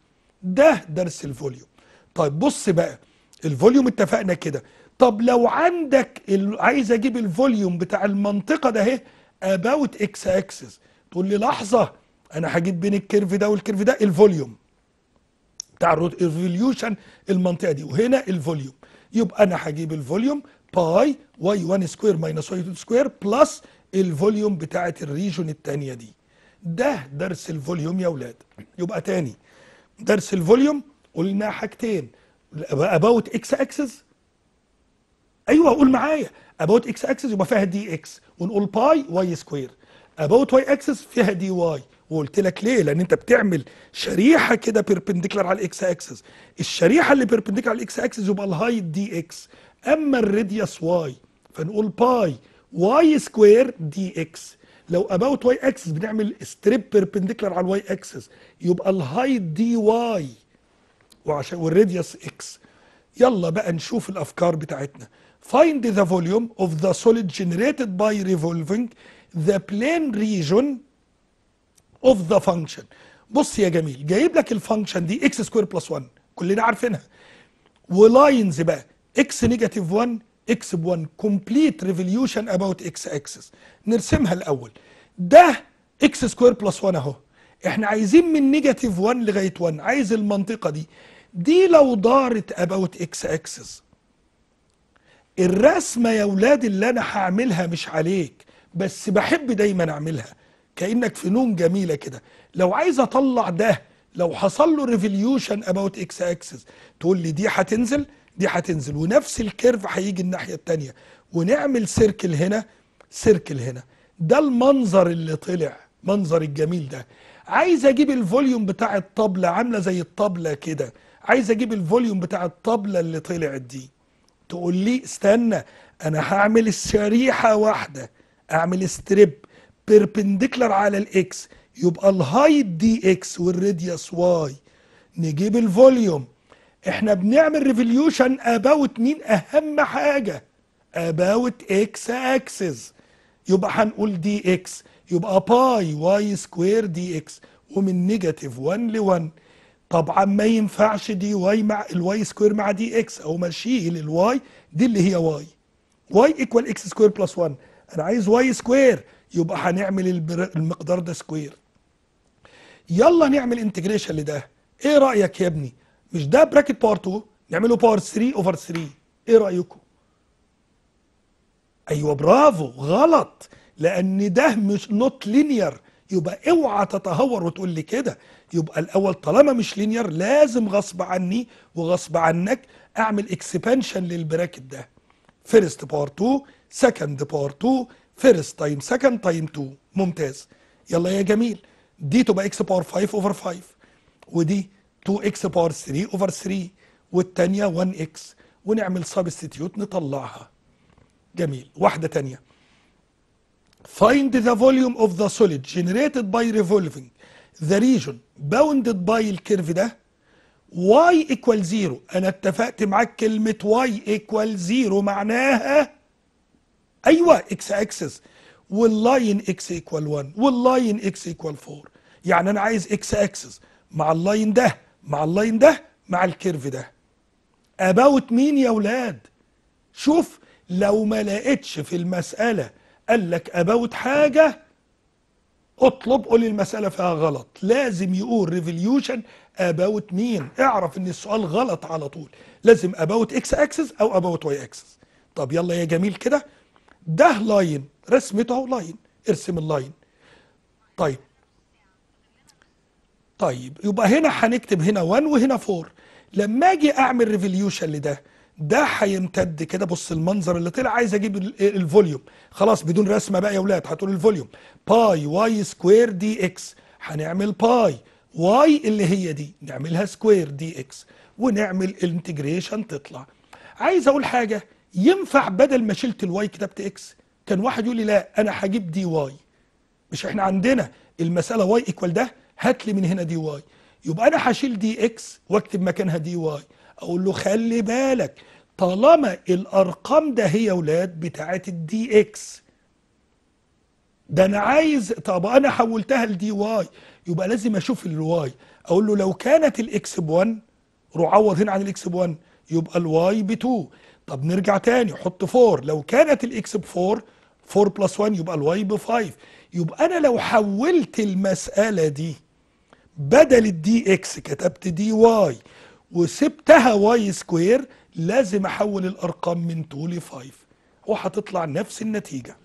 ده درس الفوليوم طيب بص بقى الفوليوم اتفقنا كده طب لو عندك ال... عايز اجيب الفوليوم بتاع المنطقه ده اهي اباوت اكس اكسس تقول لي لحظه انا هجيب بين الكيرف ده والكيرف ده الفوليوم بتاع الريفوليوشن المنطقه دي وهنا الفوليوم يبقى انا هجيب الفوليوم باي واي 1 سكوير ماينس واي 2 سكوير بلس الفوليوم بتاعه الريجون الثانيه دي ده درس الفوليوم يا اولاد يبقى تاني درس الفوليوم قلنا حاجتين اباوت اكس اكسس ايوه قول معايا اباوت اكس اكسس يبقى فيها دي اكس ونقول باي واي سكوير اباوت واي اكسس فيها دي واي وقلت لك ليه لان انت بتعمل شريحه كده بيربنديكولار على الاكس اكسس الشريحه اللي بيربنديكولار على الاكس اكسس يبقى الهايت دي اكس اما الراديوس واي فنقول باي واي سكوير دي اكس لو اباوت واي اكسس بنعمل ستريب بيربنديكولار على الواي اكسس يبقى الهايت دي واي وعشان والراديوس اكس يلا بقى نشوف الافكار بتاعتنا Find the volume of the solid generated by revolving the plane region of the function بص يا جميل جايب لك الفانكشن دي اكس سكوير بلس 1 كلنا عارفينها ولاينز بقى اكس نيجاتيف 1 اكس ب 1 كومبليت ريفوليوشن اباوت اكس اكسس نرسمها الاول ده اكس سكوير بلس 1 اهو احنا عايزين من نيجاتيف 1 لغايه 1 عايز المنطقه دي دي لو دارت اباوت اكس اكسس الرسمة يا ولاد اللي أنا هعملها مش عليك بس بحب دايما أعملها كأنك فنون جميلة كده لو عايز أطلع ده لو حصل له ريفوليوشن أباوت إكس أكسس تقول لي دي هتنزل دي هتنزل ونفس الكيرف هيجي الناحية الثانيه ونعمل سيركل هنا سيركل هنا ده المنظر اللي طلع منظر الجميل ده عايز اجيب الفوليوم بتاع الطبلة عاملة زي الطبلة كده عايز اجيب الفوليوم بتاع الطبلة اللي طلعت دي تقول لي استنى انا هعمل الشريحه واحده اعمل ستريب بيربنديكلر على الاكس يبقى الهايت دي اكس والراديوس واي نجيب الفوليوم احنا بنعمل ريفوليوشن اباوت مين اهم حاجه اباوت اكس اكسس يبقى هنقول دي اكس يبقى باي واي سكوير دي اكس ومن نيجاتيف 1 ل 1 طبعا ما ينفعش دي واي مع الواي سكوير مع دي اكس او مشيه للواي دي اللي هي واي واي ايكوال اكس سكوير بلس 1 انا عايز واي سكوير يبقى هنعمل المقدار ده سكوير يلا نعمل انتجريشن لده ايه رايك يا ابني مش ده براكت باور 2 نعمله باور 3 اوفر 3 ايه رايكم ايوه برافو غلط لان ده مش نوت لينير يبقى اوعى تتهور وتقول لي كده يبقى الاول طالما مش لينير لازم غصب عني وغصب عنك اعمل اكسبانشن للبراكت ده فيرست باور 2 سكند باور 2 فيرست تايم سكند تايم 2 ممتاز يلا يا جميل دي تبقى اكس باور 5 اوفر 5 ودي 2 اكس باور 3 اوفر 3 والثانيه 1 اكس ونعمل سبستيتيوت نطلعها جميل واحده ثانيه find the volume of the solid generated by revolving the region bounded by الكيرف ده y ايكوال زيرو انا اتفقت معاك كلمة y ايكوال زيرو معناها ايوه اكس اكسس واللاين x equal 1 واللاين x equal 4 يعني انا عايز x axis مع اللاين ده مع اللاين ده مع الكيرف ده اباوت مين يا ولاد شوف لو ما لقيتش في المسألة قال لك اباوت حاجة اطلب قول المساله فيها غلط لازم يقول ريفوليوشن اباوت مين اعرف ان السؤال غلط على طول لازم اباوت اكس اكسس او اباوت واي اكسس طب يلا يا جميل كده ده لاين رسمته اهو لاين ارسم اللاين طيب طيب يبقى هنا هنكتب هنا 1 وهنا 4 لما اجي اعمل ريفوليوشن لده ده هيمتد كده بص المنظر اللي طلع عايز اجيب الفوليوم خلاص بدون رسمه بقى يا اولاد هتقول الفوليوم باي واي سكوير دي اكس هنعمل باي واي اللي هي دي نعملها سكوير دي اكس ونعمل الانتجريشن تطلع عايز اقول حاجه ينفع بدل ما شلت الواي كتبت اكس كان واحد يقول لي لا انا هجيب دي واي مش احنا عندنا المساله واي ايكوال ده هات لي من هنا دي واي يبقى انا هشيل دي اكس واكتب مكانها دي واي اقول له خلي بالك طالما الارقام ده هي ولاد بتاعت الدي اكس ده انا عايز طب انا حولتها لدي واي يبقى لازم اشوف الواي اقول له لو كانت الاكس ب1 روح عوض هنا عن الاكس ب1 يبقى الواي ب2 طب نرجع تاني حط 4 لو كانت الاكس ب4 4 بلس 1 يبقى الواي ب5 يبقى انا لو حولت المساله دي بدل الدي اكس كتبت دي واي وسبتها واي سكوير لازم احول الارقام من 2 ل 5 وهتطلع نفس النتيجه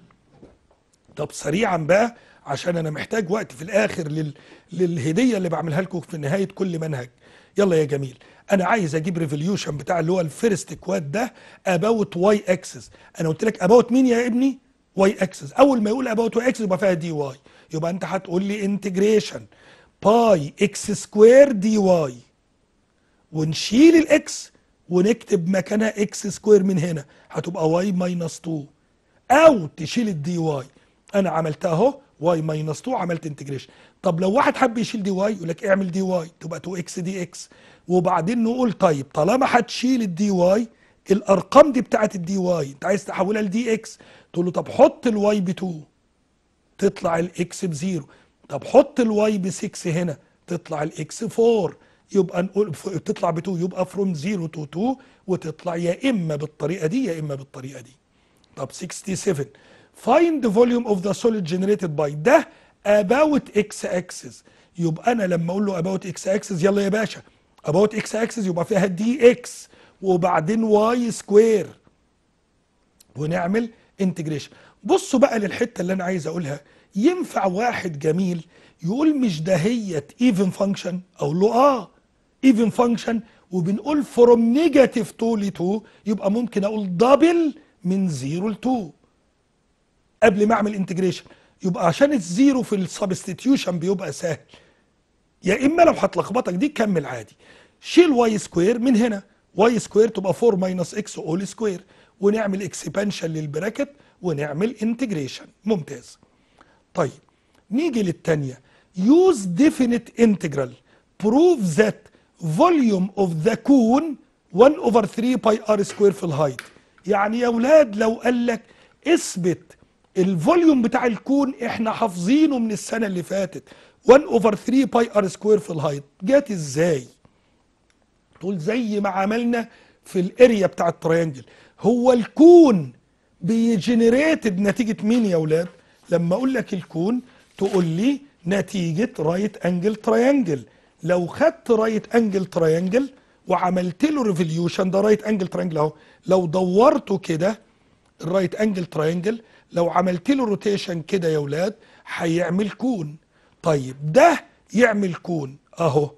طب سريعا بقى عشان انا محتاج وقت في الاخر لل... للهديه اللي بعملها لكم في نهايه كل منهج يلا يا جميل انا عايز اجيب ريفوليوشن بتاع اللي هو الفيرست كواد ده اباوت واي اكسس انا قلت لك اباوت مين يا ابني واي اكسس اول ما يقول اباوت واي اكسس يبقى فيها دي واي يبقى انت هتقول لي انتجريشن باي اكس سكوير دي واي ونشيل الاكس ونكتب مكانها اكس سكوير من هنا هتبقى واي ماينس 2 او تشيل الدي واي انا عملتها اهو واي ماينس 2 عملت انتجريشن طب لو واحد حب يشيل دي واي يقول لك اعمل دي واي تبقى 2 اكس دي اكس وبعدين نقول طيب طالما هتشيل الدي واي الارقام دي بتاعت الدي واي انت عايز تحولها لدي اكس تقول له طب حط الواي ب 2 تطلع الاكس 0 طب حط الواي ب 6 هنا تطلع الاكس 4 يبقى نقول تطلع ب 2 يبقى فروم 0 تو 2 وتطلع يا اما بالطريقه دي يا اما بالطريقه دي طب 67 فايند فوليوم اوف ذا سوليد جنريتد باي ده اباوت اكس اكسس يبقى انا لما اقول له اباوت اكس اكسس يلا يا باشا اباوت اكس اكسس يبقى فيها دي اكس وبعدين واي سكوير ونعمل انتجريشن بصوا بقى للحته اللي انا عايز اقولها ينفع واحد جميل يقول مش ده هي ايفن فانكشن اقول له اه ايفن فانكشن وبنقول فروم نيجاتيف 2 ل 2 يبقى ممكن اقول دبل من 0 ل 2 قبل ما اعمل انتجريشن يبقى عشان الزيرو في السبستيوشن بيبقى سهل يا اما لو هتلخبطك دي كمل عادي شيل واي سكوير من هنا واي سكوير تبقى 4 ماينس اكس اول سكوير ونعمل اكسبانشن للبراكت ونعمل انتجريشن ممتاز طيب نيجي للثانيه يوز ديفينيت انتجرال بروف ذات فوليوم اوف ذا كون 1 اوفر 3 باي ار سكوير في الهايت يعني يا اولاد لو قال لك اثبت الفوليوم بتاع الكون احنا حافظينه من السنه اللي فاتت 1 اوفر 3 باي ار سكوير في الهايت جت ازاي تقول زي ما عملنا في الاريا بتاع التريانجل هو الكون بيجنريتد نتيجه مين يا اولاد لما اقول لك الكون تقول لي نتيجه رايت انجل تريانجل لو خدت رايت انجل ترينجل وعملت له ريفوليوشن ده رايت انجل ترينجل اهو لو دورته كده الرايت انجل ترينجل لو عملت له روتيشن كده يا ولاد هيعمل كون طيب ده يعمل كون اهو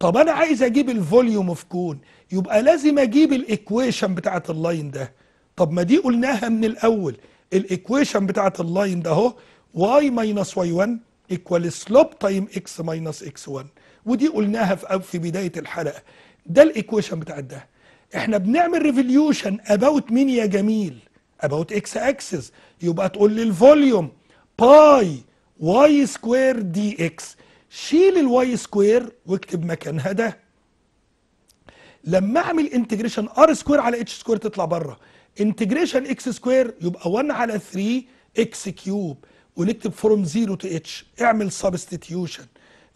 طب انا عايز اجيب الفوليوم اوف كون يبقى لازم اجيب الايكويشن بتاعت اللاين ده طب ما دي قلناها من الاول الايكويشن بتاعت اللاين ده اهو واي ماينس واي 1 ايكوال سلوب تايم اكس ماينس اكس 1 ودي قلناها في في بدايه الحلقه ده الايكويشن بتاع ده احنا بنعمل ريفوليوشن اباوت مين يا جميل اباوت اكس اكسس يبقى تقول لي الفوليوم باي واي سكوير دي اكس شيل الواي سكوير واكتب مكانها ده لما اعمل انتجريشن ار سكوير على اتش سكوير تطلع بره انتجريشن اكس سكوير يبقى 1 على 3 اكس كيوب ونكتب فروم 0 تو اتش اعمل سبستيتيوشن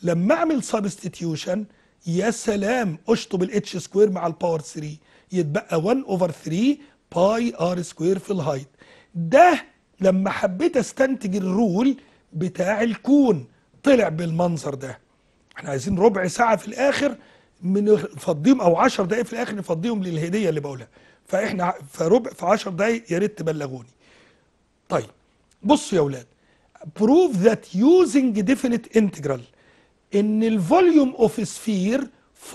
لما اعمل سبستيتيوشن يا سلام اشطب الاتش سكوير مع الباور 3 يتبقى 1 اوفر 3 باي ار سكوير في الهايت ده لما حبيت استنتج الرول بتاع الكون طلع بالمنظر ده احنا عايزين ربع ساعه في الاخر من فضيهم او 10 دقائق في الاخر نفضيهم للهديه اللي بقولها فاحنا فربع في 10 دقائق يا ريت تبلغوني طيب بصوا يا اولاد بروف ذات يوزنج ديفينيت انتجرال ان الفوليوم اوف سفير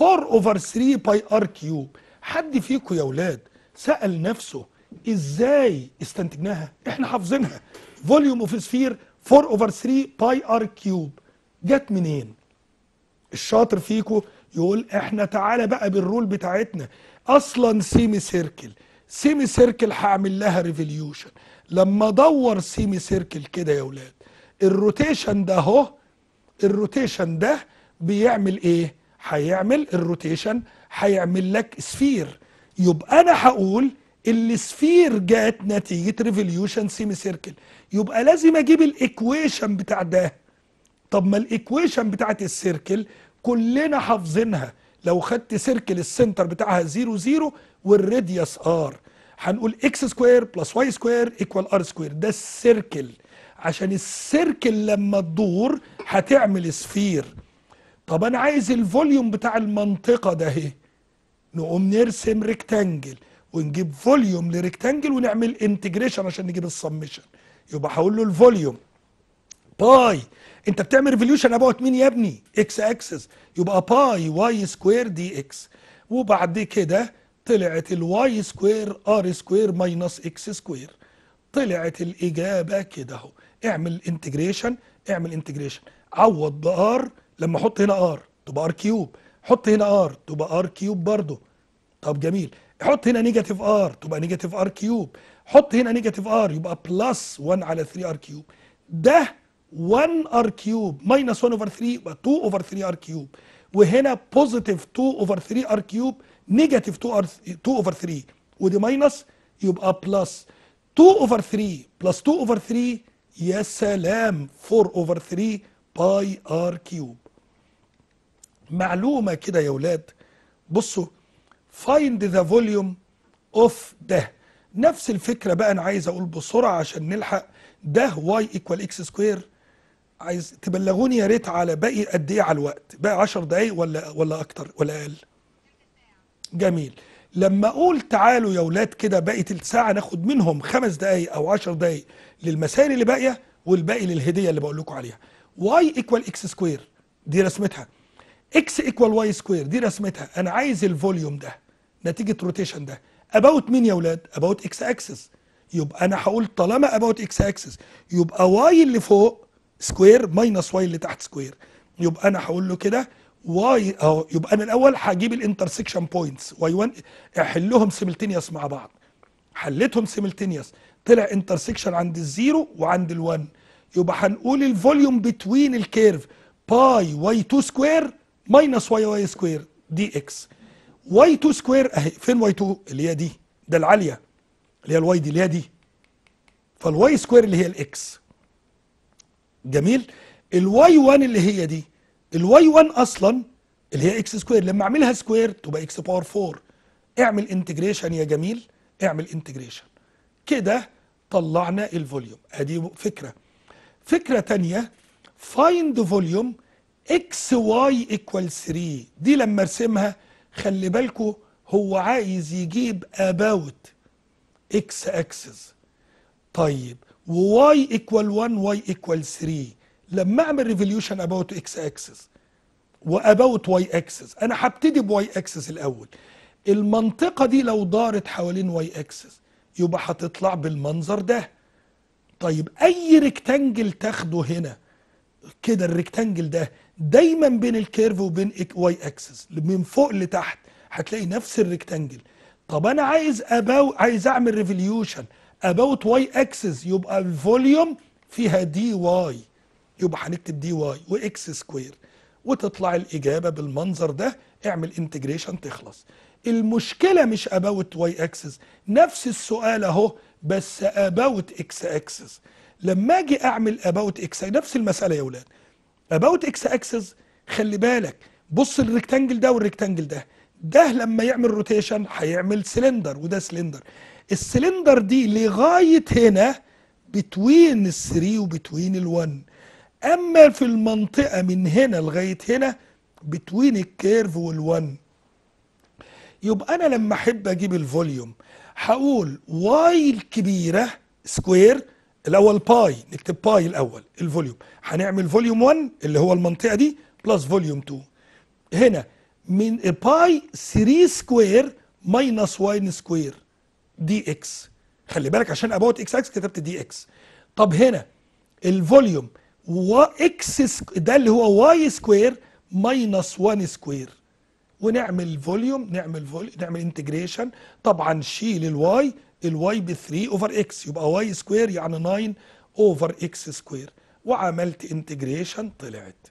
4 اوفر 3 باي ار كيوب حد فيكم يا اولاد سال نفسه ازاي استنتجناها احنا حافظينها فوليوم اوف سفير 4 اوفر 3 باي ار كيوب جت منين الشاطر فيكم يقول احنا تعالى بقى بالرول بتاعتنا اصلا سيمي سيركل سيمي سيركل هعمل لها ريفوليوشن لما ادور سيمي سيركل كده يا اولاد الروتيشن ده اهو الروتيشن ده بيعمل ايه هيعمل الروتيشن هيعمل لك سفير يبقى انا هقول السفير جات نتيجه ريفوليوشن سيمي سيركل يبقى لازم اجيب الايكويشن بتاع ده طب ما الايكويشن بتاعت السيركل كلنا حافظينها لو خدت سيركل السنتر بتاعها 0 0 والريديوس ار هنقول اكس سكوير بلس واي سكوير ايكوال ار سكوير ده السيركل عشان السيركل لما تدور هتعمل سفير طب انا عايز الفوليوم بتاع المنطقه ده اهي نقوم نرسم ريكتانجل ونجيب فوليوم لريكتانجل ونعمل انتجريشن عشان نجيب السمشن يبقى هقول له الفوليوم باي انت بتعمل ريفوليوشن ابوت مين يا ابني اكس اكسس يبقى باي واي سكوير دي اكس وبعد كده طلعت الواي سكوير ار سكوير ماينس اكس سكوير طلعت الاجابه كده اهو اعمل انتجريشن اعمل انتجريشن عوض بار لما احط هنا ار تبقى ار كيوب حط هنا ار تبقى ار كيوب برضه طب جميل حط هنا نيجاتيف ار تبقى نيجاتيف ار كيوب حط هنا نيجاتيف ار يبقى بلس 1 على 3 ار كيوب ده 1 ار كيوب ماينس 1 اوفر 3 يبقى 2 اوفر 3 ار كيوب وهنا بوزيتيف 2 اوفر 3 ار كيوب نيجاتيف 2 ار 2 اوفر 3 ودي ماينس يبقى بلس 2 اوفر 3 بلس 2 اوفر 3 يا سلام 4 اوفر 3 باي ار كيوب معلومة كده يا ولاد بصوا فايند ذا فوليوم اوف ده نفس الفكرة بقى انا عايز اقول بسرعة عشان نلحق ده واي ايكوال اكس سكوير عايز تبلغوني يا ريت على باقي قد ايه على الوقت باقي 10 دقايق ولا ولا اكتر ولا اقل جميل لما اقول تعالوا يا ولاد كده باقي تلت ساعه ناخد منهم خمس دقايق او 10 دقايق للمسائل اللي باقيه والباقي للهديه اللي بقول لكم عليها واي ايكوال اكس سكوير دي رسمتها اكس ايكوال واي سكوير دي رسمتها انا عايز الفوليوم ده نتيجه روتيشن ده اباوت مين يا اولاد اباوت اكس اكسس يبقى انا هقول طالما اباوت اكس اكسس يبقى واي اللي فوق سكوير ماينس واي اللي تحت سكوير يبقى انا هقول له كده واي اهو يبقى انا الاول هجيب الانترسكشن بوينتس واي 1 احلهم سيملتينيوس مع بعض حلتهم سيملتينيوس طلع انترسكشن عند الزيرو وعند ال1 يبقى هنقول الفوليوم بتوين الكيرف باي واي 2 سكوير ماينس واي واي سكوير دي اكس واي 2 سكوير اهي فين واي 2 اللي هي دي ده العاليه اللي هي الواي دي اللي هي دي فالواي سكوير اللي هي الاكس جميل الواي 1 اللي هي دي الواي 1 اصلا اللي هي اكس سكوير لما اعملها سكوير تبقى اكس باور 4 اعمل انتجريشن يا جميل اعمل انتجريشن كده طلعنا الفوليوم ادي فكره فكره تانية فايند فوليوم اكس واي ايكوال 3 دي لما ارسمها خلي بالكو هو عايز يجيب اباوت اكس اكسس طيب وواي ايكوال 1 واي ايكوال 3 لما اعمل ريفوليوشن اباوت اكس اكسس واباوت واي اكسس انا هبتدي بواي اكسس الاول المنطقه دي لو دارت حوالين واي اكسس يبقى هتطلع بالمنظر ده طيب اي ريكتانجل تاخده هنا كده الريكتانجل ده دايما بين الكيرف وبين واي اكسس من فوق لتحت هتلاقي نفس الريكتانجل طب انا عايز اباو عايز اعمل ريفوليوشن اباوت واي اكسس يبقى الفوليوم فيها دي واي يبقى هنكتب دي واي واكس سكوير وتطلع الاجابه بالمنظر ده اعمل انتجريشن تخلص المشكلة مش اباوت واي اكسس نفس السؤال اهو بس اباوت اكس اكسس لما اجي اعمل اباوت اكس نفس المسألة يا ولاد اباوت اكس اكسس خلي بالك بص الريكتانجل ده والريكتانجل ده ده لما يعمل روتيشن هيعمل سلندر وده سلندر السلندر دي لغاية هنا بتوين الثري وبتوين الون اما في المنطقة من هنا لغاية هنا بتوين الكيرف والون يبقى انا لما احب اجيب الفوليوم هقول واي الكبيره سكوير الاول باي نكتب باي الاول الفوليوم هنعمل فوليوم 1 اللي هو المنطقه دي بلس فوليوم 2 هنا من باي 3 سكوير ماينس واي سكوير دي اكس خلي بالك عشان ابوت اكس اكس كتبت دي اكس طب هنا الفوليوم واكس ده اللي هو واي سكوير ماينس 1 سكوير ونعمل فوليوم نعمل فوليوم نعمل انتجريشن طبعا شيل الواي الواي ب 3 اوفر اكس يبقى واي سكوير يعني 9 اوفر اكس سكوير وعملت انتجريشن طلعت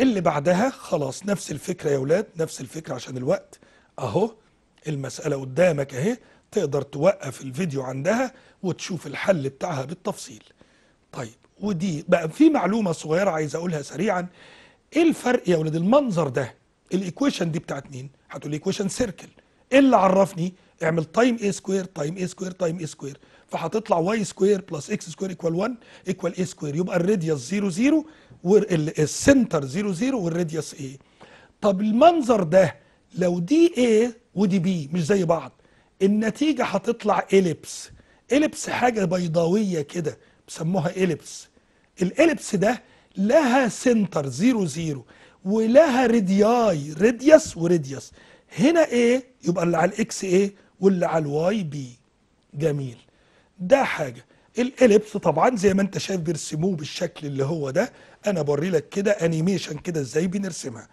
اللي بعدها خلاص نفس الفكره يا ولاد نفس الفكره عشان الوقت اهو المساله قدامك اهي تقدر توقف الفيديو عندها وتشوف الحل بتاعها بالتفصيل طيب ودي بقى في معلومه صغيره عايز اقولها سريعا ايه الفرق يا ولاد المنظر ده الايكويشن دي بتاعت مين هتقول ايكويشن سيركل ايه اللي عرفني اعمل تايم اي سكوير تايم اي سكوير تايم اي سكوير فهتطلع واي سكوير بلس اكس سكوير ايكوال 1 ايكوال اي سكوير يبقى الراديوس 0 0 والسنتر 0 0 والراديوس ايه طب المنظر ده لو دي ايه ودي بي مش زي بعض النتيجه هتطلع اليبس اليبس حاجه بيضاويه كده بيسموها اليبس الاليبس ده لها سنتر زيرو زيرو ولها ريدياي ريديوس وريديوس هنا ايه يبقى اللي على الاكس ايه واللي على الواي بي جميل ده حاجه الاليبس طبعا زي ما انت شايف بيرسموه بالشكل اللي هو ده انا بوري لك كده انيميشن كده ازاي بنرسمها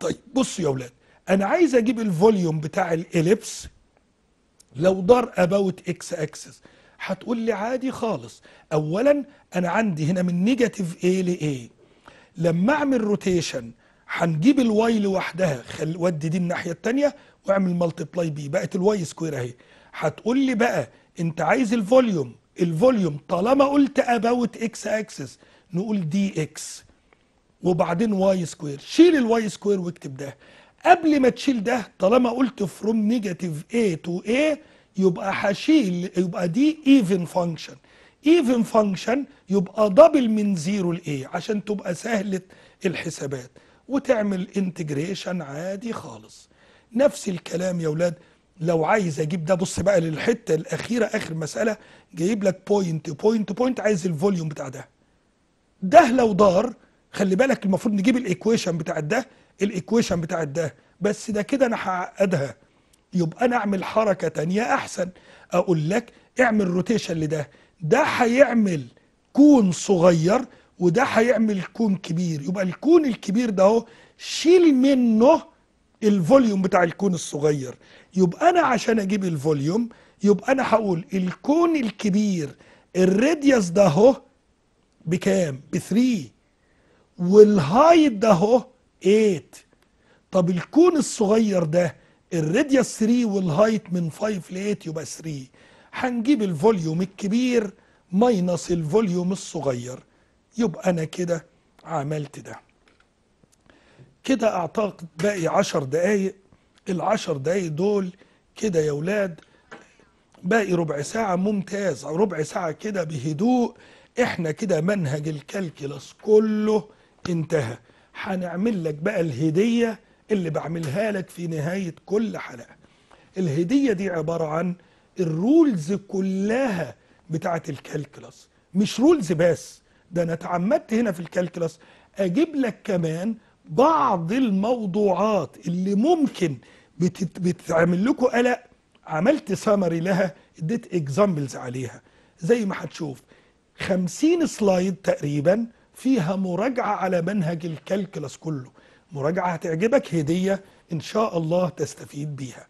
طيب بصوا يا اولاد انا عايز اجيب الفوليوم بتاع الاليبس لو دار اباوت اكس اكسس هتقول لي عادي خالص اولا انا عندي هنا من نيجاتيف ايه لايه لما اعمل روتيشن هنجيب الواي لوحدها خل ودي دي الناحيه الثانيه واعمل ملتبلاي بي بقت الواي سكوير اهي هتقول لي بقى انت عايز الفوليوم الفوليوم طالما قلت اباوت اكس اكسس نقول دي اكس وبعدين واي سكوير شيل الواي سكوير واكتب ده قبل ما تشيل ده طالما قلت فروم نيجاتيف a تو a يبقى هشيل يبقى دي ايفن فانكشن ايفن فانكشن يبقى دبل من زيرو لايه عشان تبقى سهله الحسابات وتعمل انتجريشن عادي خالص نفس الكلام يا ولاد لو عايز اجيب ده بص بقى للحته الاخيره اخر مساله جايب لك بوينت بوينت بوينت عايز الفوليوم بتاع ده ده لو دار خلي بالك المفروض نجيب الايكويشن بتاع ده الايكويشن بتاع ده بس ده كده انا هعقدها يبقى انا اعمل حركه تانية احسن اقول لك اعمل روتيشن لده ده هيعمل كون صغير وده هيعمل كون كبير يبقى الكون الكبير ده اهو شيل منه الفوليوم بتاع الكون الصغير يبقى انا عشان اجيب الفوليوم يبقى انا هقول الكون الكبير الراديوس ده اهو بكام ب 3 والهايت ده اهو 8 طب الكون الصغير ده الراديوس 3 والهايت من 5 ل 8 يبقى 3 هنجيب الفوليوم الكبير ماينص الفوليوم الصغير يبقى انا كده عملت ده كده اعتقد باقي عشر دقايق العشر دقايق دول كده يا ولاد باقي ربع ساعة ممتاز ربع ساعة كده بهدوء احنا كده منهج الكالكلس كله انتهى هنعمل لك بقى الهدية اللي بعملها لك في نهاية كل حلقة الهدية دي عبارة عن الرولز كلها بتاعه الكالكلس مش رولز بس ده انا اتعمدت هنا في الكالكلس اجيب لك كمان بعض الموضوعات اللي ممكن بتعمل لكم قلق عملت سامري لها اديت اكزامبلز عليها زي ما هتشوف 50 سلايد تقريبا فيها مراجعه على منهج الكالكلس كله مراجعه هتعجبك هديه ان شاء الله تستفيد بيها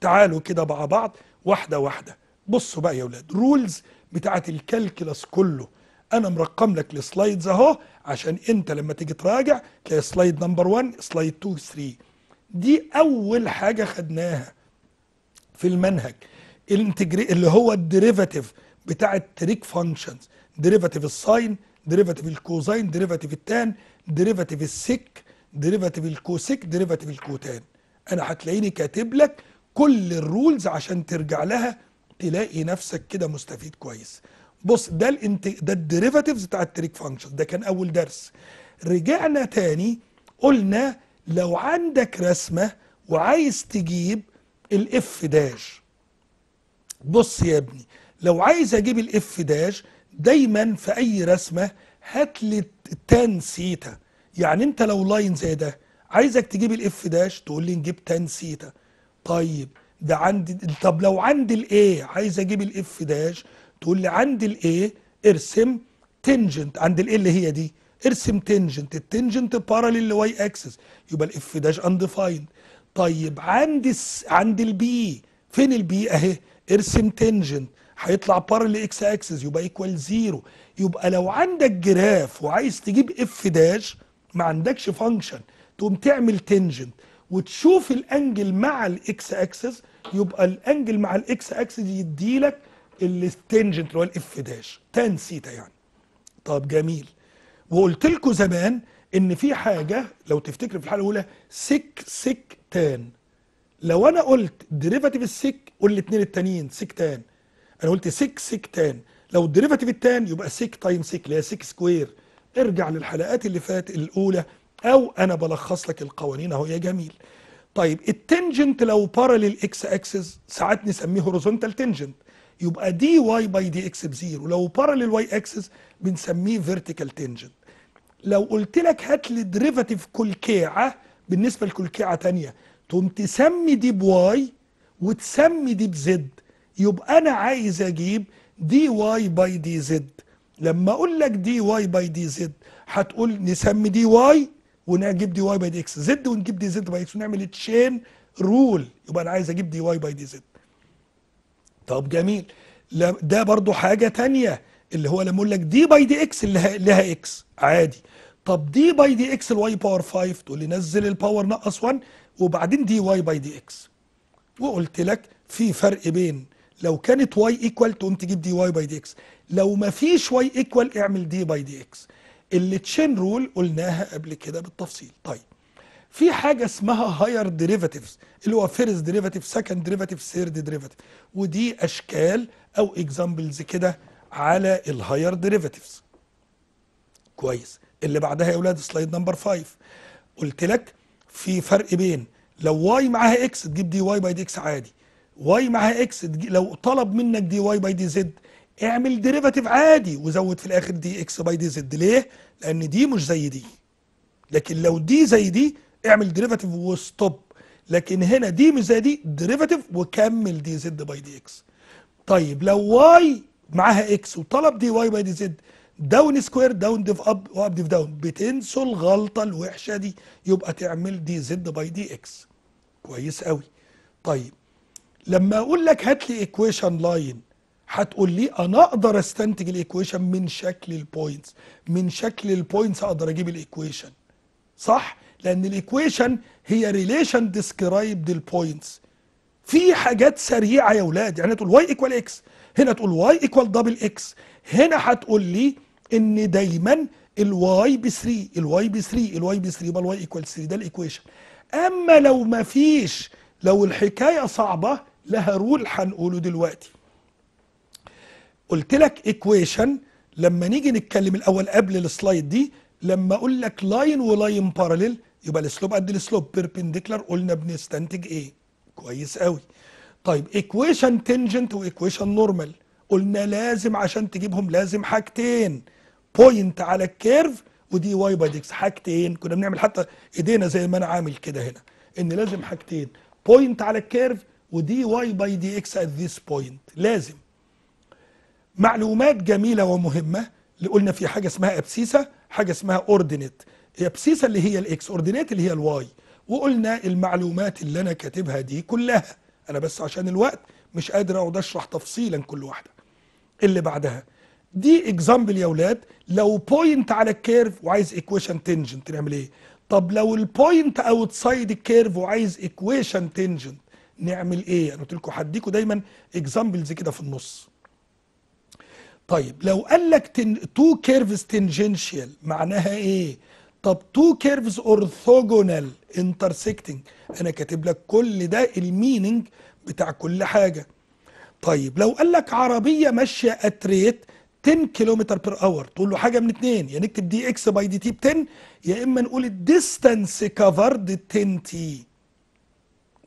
تعالوا كده مع بعض واحده واحده بصوا بقى يا اولاد رولز بتاعه الكالكلس كله انا مرقم لك السلايدز اهو عشان انت لما تيجي تراجع تلاقي سلايد نمبر 1 سلايد 2 3 دي اول حاجه خدناها في المنهج اللي هو الديريفاتيف بتاع التريك فانكشنز ديريفاتيف الساين ديريفاتيف الكوزين ديريفاتيف التان ديريفاتيف السك ديريفاتيف الكوسيك ديريفاتيف الكوتان انا هتلاقيني كاتب لك كل الرولز عشان ترجع لها تلاقي نفسك كده مستفيد كويس بص ده الانت... ده الديريفاتيفز بتاع التريك فانكشن ده كان اول درس رجعنا تاني قلنا لو عندك رسمه وعايز تجيب الاف داش بص يا ابني لو عايز اجيب الاف داش دايما في اي رسمه هات لي تان سيتا يعني انت لو لاين زي ده عايزك تجيب الاف داش تقول لي نجيب تان سيتا طيب ده عندي طب لو عندي الايه عايز اجيب الاف داش تقول لي عندي الايه ارسم تنجنت عند الايه اللي هي دي ارسم تنجنت التنجنت باراليل لواي اكسس يبقى الاف داش انديفايند طيب عند الس... عند البي فين البي اهي ارسم تنجنت هيطلع بارل اكس اكسس يبقى ايكوال زيرو يبقى لو عندك جراف وعايز تجيب اف داش ما عندكش فانكشن تقوم تعمل تنجنت وتشوف الانجل مع الاكس اكسس يبقى الانجل مع الاكس اكسس يديلك التنجنت اللي هو الاف داش تان سيتا يعني طب جميل وقلت لكم زمان ان في حاجه لو تفتكر في الحلقه الاولى سك سك تان لو انا قلت ديريفاتيف السك الاثنين التانيين سك تان انا قلت سك سك تان لو ديريفاتيف التان يبقى سك تايم سك اللي هي سك سكوير ارجع للحلقات اللي فات الاولى او انا بلخص لك القوانين اهو يا جميل طيب التنجنت لو بارلل اكس اكسس ساعات نسميه هوريزونتال تنجنت يبقى دي واي باي دي اكس بزيرو لو بارلل واي اكسس بنسميه فيرتيكال تنجنت لو قلت لك هات لي ديريفاتيف كلكيعه بالنسبه لكلكيعه ثانيه تقوم تسمي دي بواي وتسمي دي بزد يبقى انا عايز اجيب دي واي باي دي زد لما اقول لك دي واي باي دي زد هتقول نسمي دي واي ونجيب دي واي باي دي اكس زد ونجيب دي زد باي اكس ونعمل تشين رول يبقى انا عايز اجيب دي واي باي دي زد طب جميل ده برضو حاجة تانية اللي هو لما اقول لك دي باي دي اكس اللي لها اكس عادي طب دي باي دي اكس الواي باور 5 تقول لي نزل الباور نقص 1 وبعدين دي واي باي دي اكس وقلت لك في فرق بين لو كانت واي ايكوال تقوم تجيب دي واي باي دي اكس لو ما فيش واي ايكوال اعمل دي باي دي اكس اللي تشين رول قلناها قبل كده بالتفصيل طيب في حاجه اسمها هاير ديريفاتيفز اللي هو فيرست ديريفاتيف سكند ديريفاتيف ثيرد ديريفاتيف ودي اشكال او اكزامبلز كده على الهاير ديريفاتيفز كويس اللي بعدها يا اولاد سلايد نمبر 5 قلت لك في فرق بين لو واي معاها اكس تجيب دي واي باي دي اكس عادي واي معاها اكس لو طلب منك دي واي باي دي زد اعمل ديريفاتيف عادي وزود في الاخر دي اكس باي دي زد ليه لان دي مش زي دي لكن لو دي زي دي اعمل ديريفاتيف وستوب لكن هنا دي مش زي دي ديريفاتيف وكمل دي زد باي دي اكس طيب لو واي معاها اكس وطلب دي واي باي دي زد داون سكوير داون ديف اب واب ديف داون بتنسوا الغلطه الوحشه دي يبقى تعمل دي زد باي دي اكس كويس قوي طيب لما اقول لك هات لي ايكويشن لاين هتقول لي انا اقدر استنتج الايكويشن من شكل البوينتس من شكل البوينتس اقدر اجيب الايكويشن صح لان الايكويشن هي ريليشن ديسكرايب للبوينتس في حاجات سريعه يا اولاد يعني تقول واي ايكوال اكس هنا تقول واي ايكوال دبل اكس هنا هتقول لي ان دايما الواي ب 3 الواي ب 3 الواي ب 3 يبقى الواي ايكوال 3 ده الايكويشن اما لو ما فيش لو الحكايه صعبه لها رول هنقوله دلوقتي قلت لك ايكويشن لما نيجي نتكلم الاول قبل السلايد دي لما اقول لك لاين ولاين باراليل يبقى السلوب قد السلوب بيربنديكولار قلنا بنستنتج ايه كويس قوي طيب ايكويشن تنجنت وايكويشن نورمال قلنا لازم عشان تجيبهم لازم حاجتين بوينت على الكيرف ودي واي باي ديكس حاجتين كنا بنعمل حتى ايدينا زي ما انا عامل كده هنا ان لازم حاجتين بوينت على الكيرف ودي واي باي دي اكس ات ذيس بوينت لازم معلومات جميله ومهمه اللي قلنا في حاجه اسمها ابسيسه حاجه اسمها اوردينيت ابسيسه اللي هي الاكس اوردينيت اللي هي الواي وقلنا المعلومات اللي انا كاتبها دي كلها انا بس عشان الوقت مش قادر اقعد اشرح تفصيلا كل واحده اللي بعدها دي اكزامبل يا اولاد لو بوينت على الكيرف وعايز ايكويشن تنجنت نعمل ايه طب لو البوينت اوتسايد الكيرف وعايز ايكويشن تنجنت نعمل ايه انا قلت لكم هديكم دايما اكزامبلز كده في النص طيب لو قال لك تو كيرفز تنجنشيال معناها ايه طب تو كيرفز اورثوجونال انترسكتنج انا كاتب لك كل ده الميننج بتاع كل حاجه طيب لو قال لك عربيه ماشيه اتريت 10 كيلومتر بير اور تقول له حاجه من اتنين يا يعني نكتب دي اكس باي دي تي ب 10 يا اما نقول الديستانس كفرد 10 تي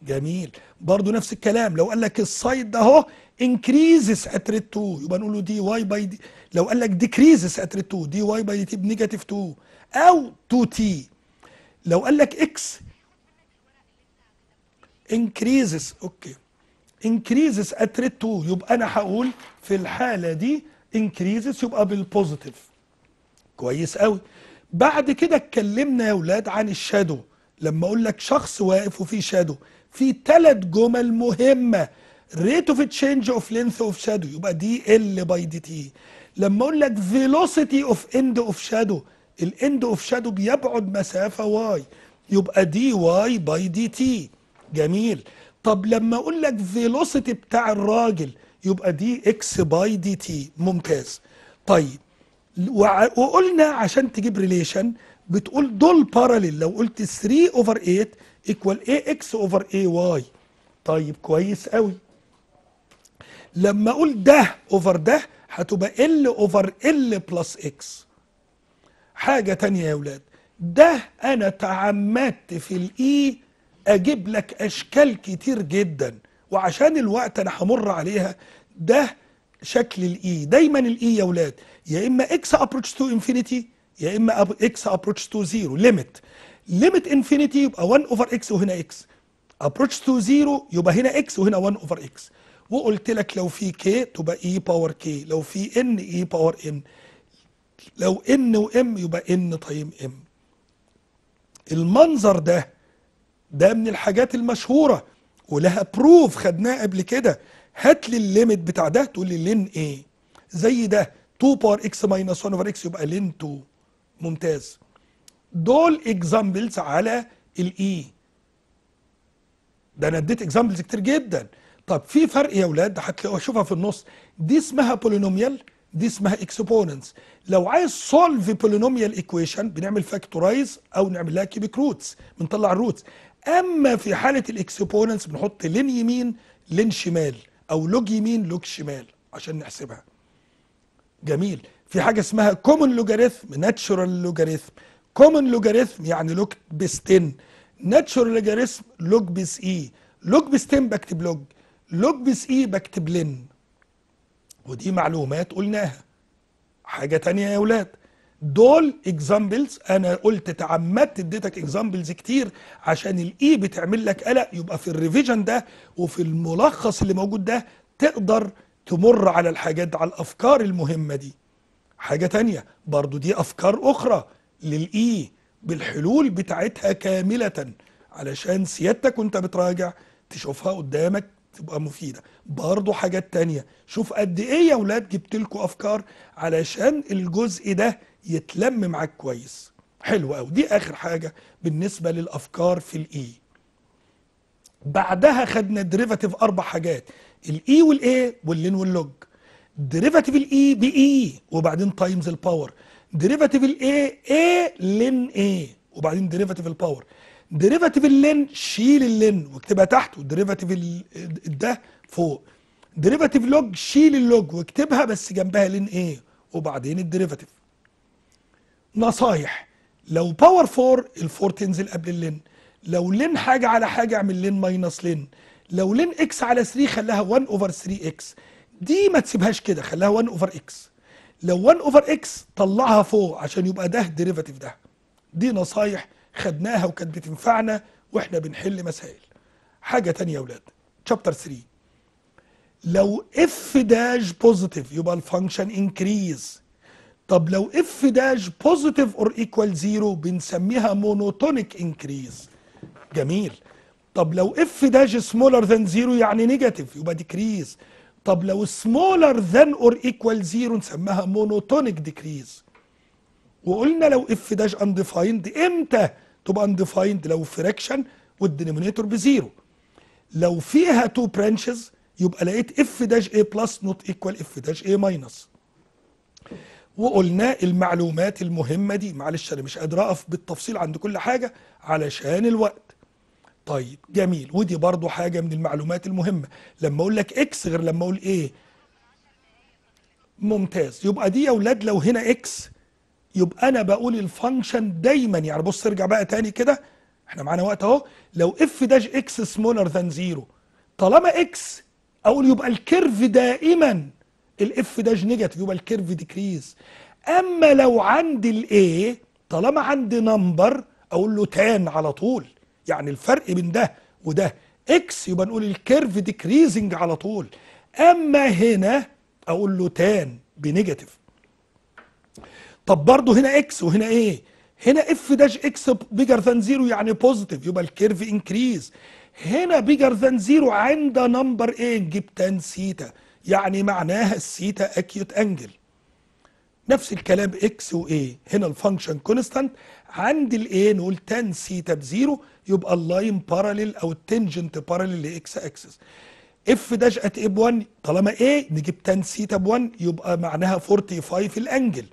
جميل برضه نفس الكلام لو قال لك السايد ده اهو increases ات ريت 2 يبقى نقول له دي واي باي دي لو قال لك decreases ات ريت 2 دي واي باي دي تي بنيجاتيف 2 او 2 تي لو قال لك اكس increases اوكي increases ات ريت 2 يبقى انا هقول في الحاله دي increases يبقى بالبوزيتيف كويس قوي بعد كده اتكلمنا يا اولاد عن الشادو لما اقول لك شخص واقف وفي شادو في ثلاث جمل مهمه ريت اوف تشينج اوف لينث اوف شادو يبقى دي ال باي دي تي لما اقول لك فيلوسيتي اوف اند اوف شادو الاند اوف شادو بيبعد مسافه واي يبقى دي واي باي دي تي جميل طب لما اقول لك فيلوسيتي بتاع الراجل يبقى دي اكس باي دي تي ممتاز طيب وقلنا عشان تجيب ريليشن بتقول دول بارلل لو قلت 3 اوفر 8 ايكوال اي اكس اوفر اي واي طيب كويس قوي لما اقول ده اوفر ده هتبقى ال اوفر ال بلس اكس حاجه تانية يا اولاد ده انا تعمدت في الاي e اجيب لك اشكال كتير جدا وعشان الوقت انا همر عليها ده شكل الاي e. دايما الاي e يا اولاد يا اما اكس ابروتش تو انفينيتي يا اما اكس ابروتش تو زيرو ليميت ليميت انفينيتي يبقى 1 اوفر اكس وهنا اكس ابروتش تو زيرو يبقى هنا اكس وهنا 1 اوفر اكس وقلت لك لو في كي تبقى اي باور كي لو في ان اي باور ان لو ان وام يبقى ان طيب ام المنظر ده ده من الحاجات المشهوره ولها بروف خدناه قبل كده هات لي الليميت بتاع ده تقول لي لين ايه زي ده 2 باور اكس ماينس 1 اوفر اكس يبقى لين 2 ممتاز دول اكزامبلز على الاي e. ده انا اديت اكزامبلز كتير جدا طب في فرق يا اولاد هتلاقوا شوفها في النص دي اسمها بولينوميال دي اسمها اكسبوننتس لو عايز سولف بولينوميال ايكويشن بنعمل فاكتورايز او نعمل لها كيبك روتس بنطلع الروتس اما في حاله الاكسبوننتس بنحط لين يمين لين شمال او لوج يمين لوج شمال عشان نحسبها جميل في حاجه اسمها كومن لوجاريثم ناتشورال لوجاريثم كومن لوجاريثم يعني لوج بس 10 ناتشورال لوجاريثم لوج بس اي لوج بس 10 بكتب لوج بس ايه بكتب لن ودي معلومات قلناها حاجه تانية يا اولاد دول اكزامبلز انا قلت تعمدت اديتك اكزامبلز كتير عشان الاي e بتعمل لك قلق يبقى في الريفيجن ده وفي الملخص اللي موجود ده تقدر تمر على الحاجات على الافكار المهمه دي حاجه تانية برضو دي افكار اخرى للاي e بالحلول بتاعتها كامله علشان سيادتك وانت بتراجع تشوفها قدامك تبقى مفيده برضو حاجات تانية شوف قد ايه يا ولاد جبت لكم افكار علشان الجزء ده يتلم معاك كويس حلو قوي دي اخر حاجه بالنسبه للافكار في الاي e. بعدها خدنا ديريفاتيف اربع حاجات الاي e والاي واللين واللوج ديريفاتيف الاي باي وبعدين تايمز الباور ديريفاتيف الاي اي لين اي وبعدين ديريفاتيف الباور ديريفاتيف اللين شيل اللين واكتبها تحت وديريفاتيف ده فوق ديريفاتيف لوج شيل اللوج واكتبها بس جنبها لين ايه وبعدين الديريفاتيف نصايح لو باور 4 الفور تنزل قبل اللين لو لين حاجه على حاجه اعمل لين ماينس لين لو لين اكس على 3 خليها 1 اوفر 3 اكس دي ما تسيبهاش كده خليها 1 اوفر اكس لو 1 اوفر اكس طلعها فوق عشان يبقى ده ديريفاتيف ده دي نصايح خدناها وكانت بتنفعنا واحنا بنحل مسائل حاجه تانية يا ولاد شابتر 3 لو اف داش بوزيتيف يبقى الفانكشن انكريز طب لو اف داش بوزيتيف اور ايكوال زيرو بنسميها مونوتونيك انكريز جميل طب لو اف داش سمولر ذان زيرو يعني نيجاتيف يبقى ديكريز طب لو سمولر ذان اور ايكوال زيرو نسميها مونوتونيك ديكريز وقلنا لو اف داش انديفايند امتى تبقى انديفايند لو فراكشن والدينومينيتور بزيرو لو فيها تو برانشز يبقى لقيت اف داش اي بلس نوت ايكوال اف داش اي ماينس وقلنا المعلومات المهمه دي معلش انا مش قادر اقف بالتفصيل عند كل حاجه علشان الوقت طيب جميل ودي برضو حاجه من المعلومات المهمه لما اقول لك اكس غير لما اقول ايه ممتاز يبقى دي يا اولاد لو هنا اكس يبقى انا بقول الفانكشن دايما يعني بص ارجع بقى تاني كده احنا معانا وقت اهو لو اف داش اكس سمولر ذان زيرو طالما اكس اقول يبقى الكيرف دائما الاف داش نيجاتيف يبقى الكيرف ديكريز اما لو عندي الاي طالما عندي نمبر اقول له تان على طول يعني الفرق بين ده وده اكس يبقى نقول الكيرف ديكريزنج على طول اما هنا اقول له تان بنيجاتيف طب برضه هنا اكس وهنا ايه هنا اف داش اكس بيجر ذان زيرو يعني بوزيتيف يبقى الكيرف انكريز هنا بيجر ذان زيرو عند نمبر ايه نجيب تان سيتا يعني معناها السيتا اكيوت انجل نفس الكلام اكس وايه هنا الفانكشن كونستانت عند الايه نقول تان سيتا بزيرو يبقى اللاين باراليل او التنجنت باراليل لاكس اكسس اف داش ات ايه ب 1 طالما ايه نجيب تان سيتا ب 1 يبقى معناها 45 الانجل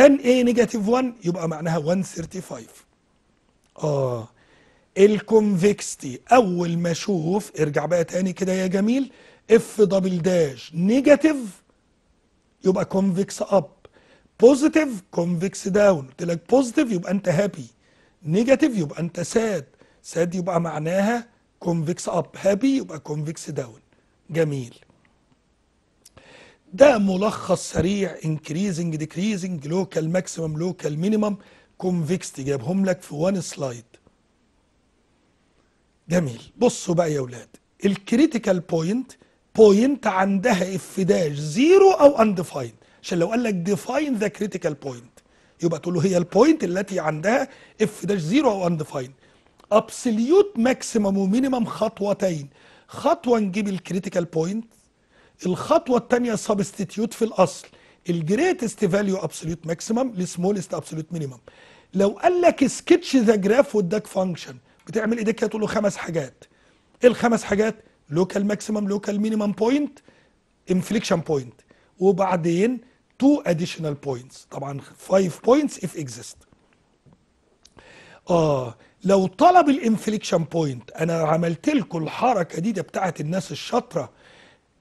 10A نيجاتيف 1 يبقى معناها 135 اه الكونفكستي اول ما اشوف ارجع بقى تاني كده يا جميل اف دبل داش نيجاتيف يبقى كونفكس اب بوزيتيف كونفكس داون قلت لك بوزيتيف يبقى انت هابي نيجاتيف يبقى انت ساد ساد يبقى معناها كونفكس اب هابي يبقى كونفكس داون جميل ده ملخص سريع انكريزنج ديكريزنج لوكال ماكسيمم لوكال مينيمم كونفكست جابهم لك في وان سلايد جميل بصوا بقى يا ولاد الكريتيكال بوينت بوينت عندها افداج زيرو او انديفايند عشان لو قال لك ديفاين ذا كريتيكال بوينت يبقى تقول له هي البوينت التي عندها اف داش زيرو او انديفاين ابسوليوت ماكسيمم ومينيمم خطوتين خطوه نجيب الكريتيكال بوينت الخطوه الثانيه سبستيتيوت في الاصل الجريتست فاليو ابسوليوت ماكسيمم لسمولست ابسوليوت مينيمم لو قال لك سكتش ذا جراف وداك فانكشن بتعمل ايديك تقول له خمس حاجات ايه الخمس حاجات لوكال ماكسيمم لوكال مينيمم بوينت انفليكشن بوينت وبعدين تو اديشنال بوينتس طبعا 5 بوينتس اف اكزيست اه لو طلب الانفليكشن بوينت انا عملت لكم الحركه دي ده بتاعت الناس الشاطره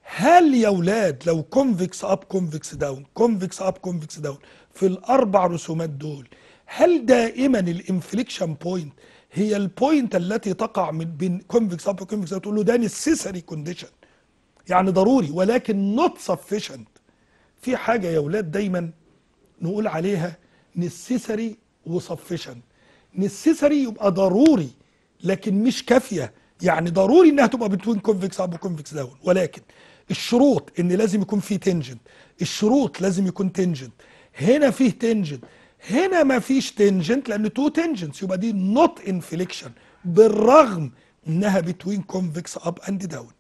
هل يا اولاد لو كونفكس اب كونفكس داون كونفكس اب كونفكس داون في الاربع رسومات دول هل دائما الانفليكشن بوينت هي البوينت التي تقع من بين كونفكس اب كونفكس داون تقول له ده نسيسري كونديشن يعني ضروري ولكن نوت سفيشنت في حاجه يا اولاد دايما نقول عليها نسيسري وسفيشنت نسيسري يبقى ضروري لكن مش كافيه يعني ضروري انها تبقى بتوين كونفكس اب وكونفكس داون ولكن الشروط ان لازم يكون في تنجنت الشروط لازم يكون تنجنت هنا فيه تنجنت هنا ما فيش تنجنت لان تو تنجنتس يبقى دي نوت انفليكشن بالرغم انها بتوين كونفكس اب اند داون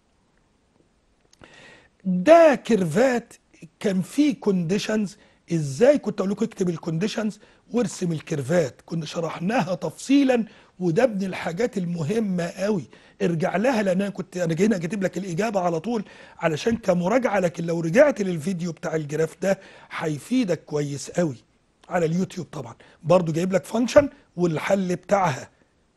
ده كيرفات كان فيه كونديشنز ازاي كنت اقول لكم اكتب الكونديشنز وارسم الكيرفات كنا شرحناها تفصيلا وده من الحاجات المهمه قوي ارجع لها لان انا كنت انا هنا كاتب لك الاجابه على طول علشان كمراجعه لكن لو رجعت للفيديو بتاع الجراف ده هيفيدك كويس قوي على اليوتيوب طبعا برضو جايب لك فانكشن والحل بتاعها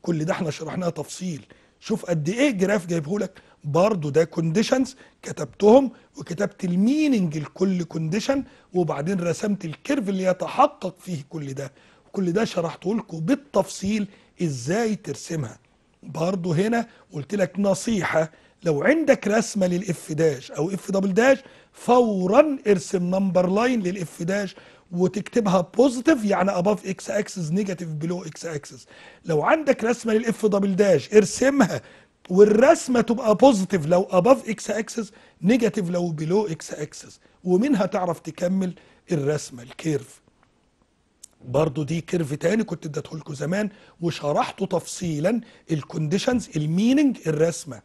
كل ده احنا شرحناه تفصيل شوف قد ايه جراف جايبه لك برضو ده كونديشنز كتبتهم وكتبت الميننج لكل كونديشن وبعدين رسمت الكيرف اللي يتحقق فيه كل ده كل ده شرحته لكم بالتفصيل ازاي ترسمها برضه هنا قلت لك نصيحة لو عندك رسمة للإف داش أو إف دبل داش فورا ارسم نمبر لاين للإف داش وتكتبها بوزيتيف يعني أباف إكس أكسس نيجاتيف بلو إكس أكسس لو عندك رسمة للإف دبل داش ارسمها والرسمة تبقى بوزيتيف لو أباف إكس أكسس نيجاتيف لو بلو إكس أكسس ومنها تعرف تكمل الرسمة الكيرف برضو دي كيرف تاني كنت اديته لكم زمان وشرحته تفصيلا الكونديشنز الميننج الرسمه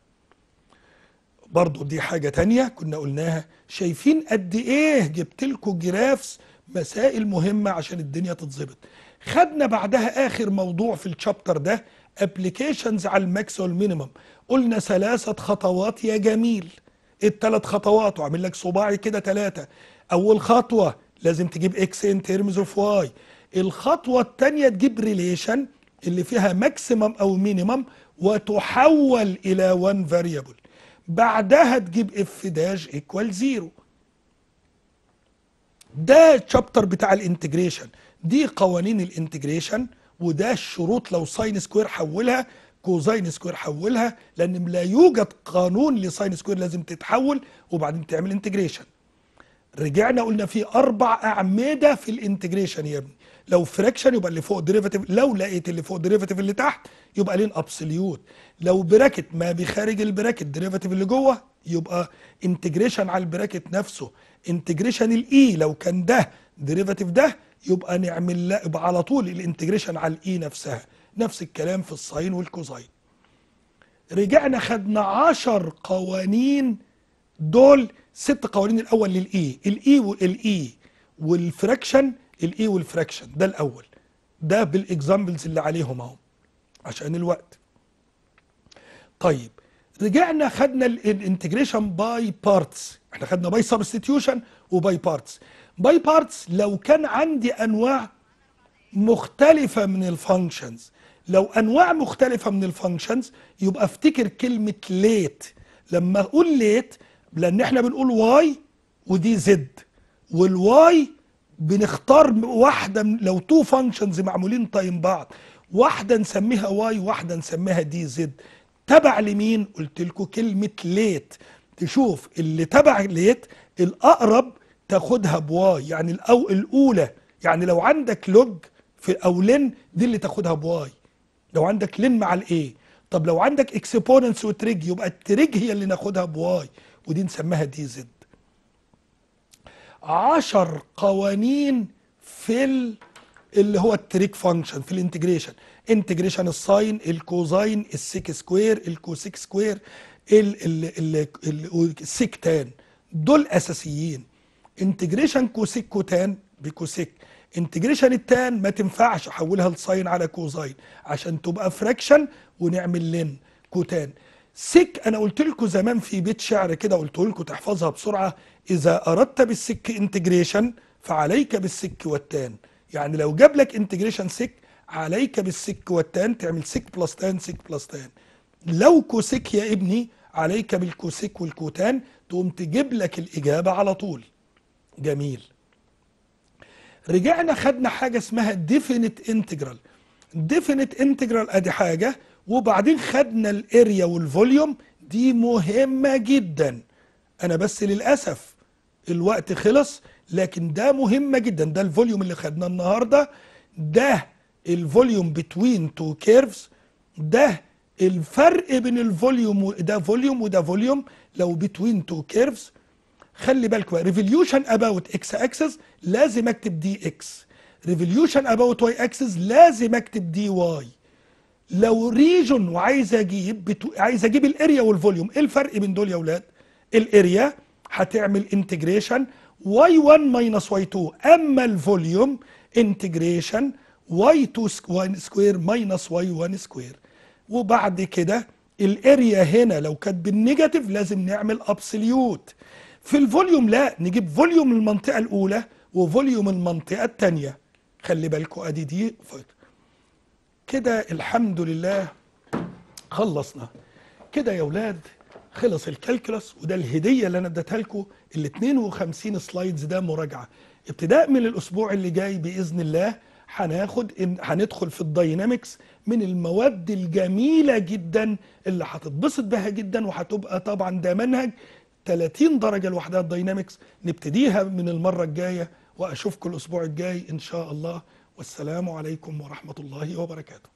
برضو دي حاجه تانية كنا قلناها شايفين قد ايه جبت لكم جرافس مسائل مهمه عشان الدنيا تتظبط خدنا بعدها اخر موضوع في الشابتر ده ابلكيشنز على الماكس والمينيمم قلنا ثلاثه خطوات يا جميل الثلاث خطوات وعامل لك صباعي كده ثلاثه اول خطوه لازم تجيب اكس ان تيرمز اوف واي الخطوة التانية تجيب ريليشن اللي فيها ماكسيمم او مينيمم وتحول الى 1 فاريبل بعدها تجيب اف داش ايكوال زيرو ده تشابتر بتاع الانتجريشن دي قوانين الانتجريشن وده الشروط لو ساين سكوير حولها كوزاين سكوير حولها لان لا يوجد قانون لساين سكوير لازم تتحول وبعدين تعمل انتجريشن رجعنا قلنا في اربع اعمده في الانتجريشن يا ابني لو فريكشن يبقى اللي فوق ديريفاتيف لو لقيت اللي فوق ديريفاتيف اللي تحت يبقى لين ابسوليوت لو براكت ما بخارج البراكت ديريفاتيف اللي جوه يبقى انتجريشن على البراكت نفسه انتجريشن الاي e لو كان ده ديريفاتيف ده يبقى نعمل يبقى على طول الانتجريشن على الاي e نفسها نفس الكلام في الساين والكوزاين رجعنا خدنا 10 قوانين دول ست قوانين الاول للاي e. الاي والاي والفراكشن الاي والفراكشن ده الاول ده بالاكزامبلز اللي عليهم اهو عشان الوقت طيب رجعنا خدنا الانتجريشن باي بارتس احنا خدنا باي سبستيوشن وباي بارتس باي بارتس لو كان عندي انواع مختلفه من الفانكشنز لو انواع مختلفه من الفانكشنز يبقى افتكر كلمه ليت لما اقول ليت لان احنا بنقول واي ودي زد والواي بنختار واحده لو تو فانكشنز معمولين تايم بعض واحده نسميها واي واحده نسميها دي زد تبع لمين قلت لكم كلمه ليت تشوف اللي تبع ليت الاقرب تاخدها بواي يعني الأو الاولى يعني لو عندك لوج في او لين دي اللي تاخدها بواي لو عندك لين مع الايه طب لو عندك اكسبوننتس وتريج يبقى التريج هي اللي ناخدها بواي ودي نسميها دي زد عشر قوانين في ال... اللي هو التريك فانكشن في الانتجريشن انتجريشن الساين الكوزاين السيك سكوير الكوسيك سكوير ال ال ال السيك تان دول اساسيين انتجريشن كوسيك كوتان بكوسيك انتجريشن التان ما تنفعش احولها لساين على كوزاين عشان تبقى فراكشن ونعمل لن كوتان سيك انا قلت لكم زمان في بيت شعر كده قلت لكم تحفظها بسرعه إذا أردت بالسك انتجريشن فعليك بالسك والتان يعني لو جاب لك انتجريشن سك عليك بالسك والتان تعمل سك بلس تان سك بلس تان لو كوسك يا ابني عليك بالكوسك والكوتان تقوم تجيب لك الإجابة على طول جميل رجعنا خدنا حاجة اسمها ديفينيت انتجرال ديفينيت انتجرال ادي حاجة وبعدين خدنا الاريا والفوليوم دي مهمة جدا انا بس للأسف الوقت خلص لكن ده مهمه جدا ده الفوليوم اللي خدناه النهارده ده الفوليوم بتوين تو كيرفز ده الفرق بين الفوليوم ده فوليوم وده فوليوم لو بتوين تو كيرفز خلي بالك بقى ريفوليوشن اباوت اكس اكسس لازم اكتب دي اكس ريفوليوشن اباوت واي اكسس لازم اكتب دي واي لو ريجون وعايز اجيب بتو... عايز اجيب الاريا والفوليوم ايه الفرق بين دول يا اولاد الاريا هتعمل انتجريشن واي 1 ماينس واي 2 اما الفوليوم انتجريشن واي 2 سكوير ماينس واي 1 سكوير وبعد كده الاريا هنا لو كانت بالنيجاتيف لازم نعمل ابسوليوت في الفوليوم لا نجيب فوليوم المنطقه الاولى وفوليوم المنطقه الثانيه خلي بالكوا ادي دي كده الحمد لله خلصنا كده يا اولاد خلص الكالكولس وده الهديه اللي انا اديتها لكم ال 52 سلايدز ده مراجعه ابتداء من الاسبوع اللي جاي باذن الله هناخد هندخل في الداينامكس من المواد الجميله جدا اللي هتتبسط بها جدا وهتبقى طبعا ده منهج 30 درجه لوحدها الداينامكس نبتديها من المره الجايه واشوفكم الاسبوع الجاي ان شاء الله والسلام عليكم ورحمه الله وبركاته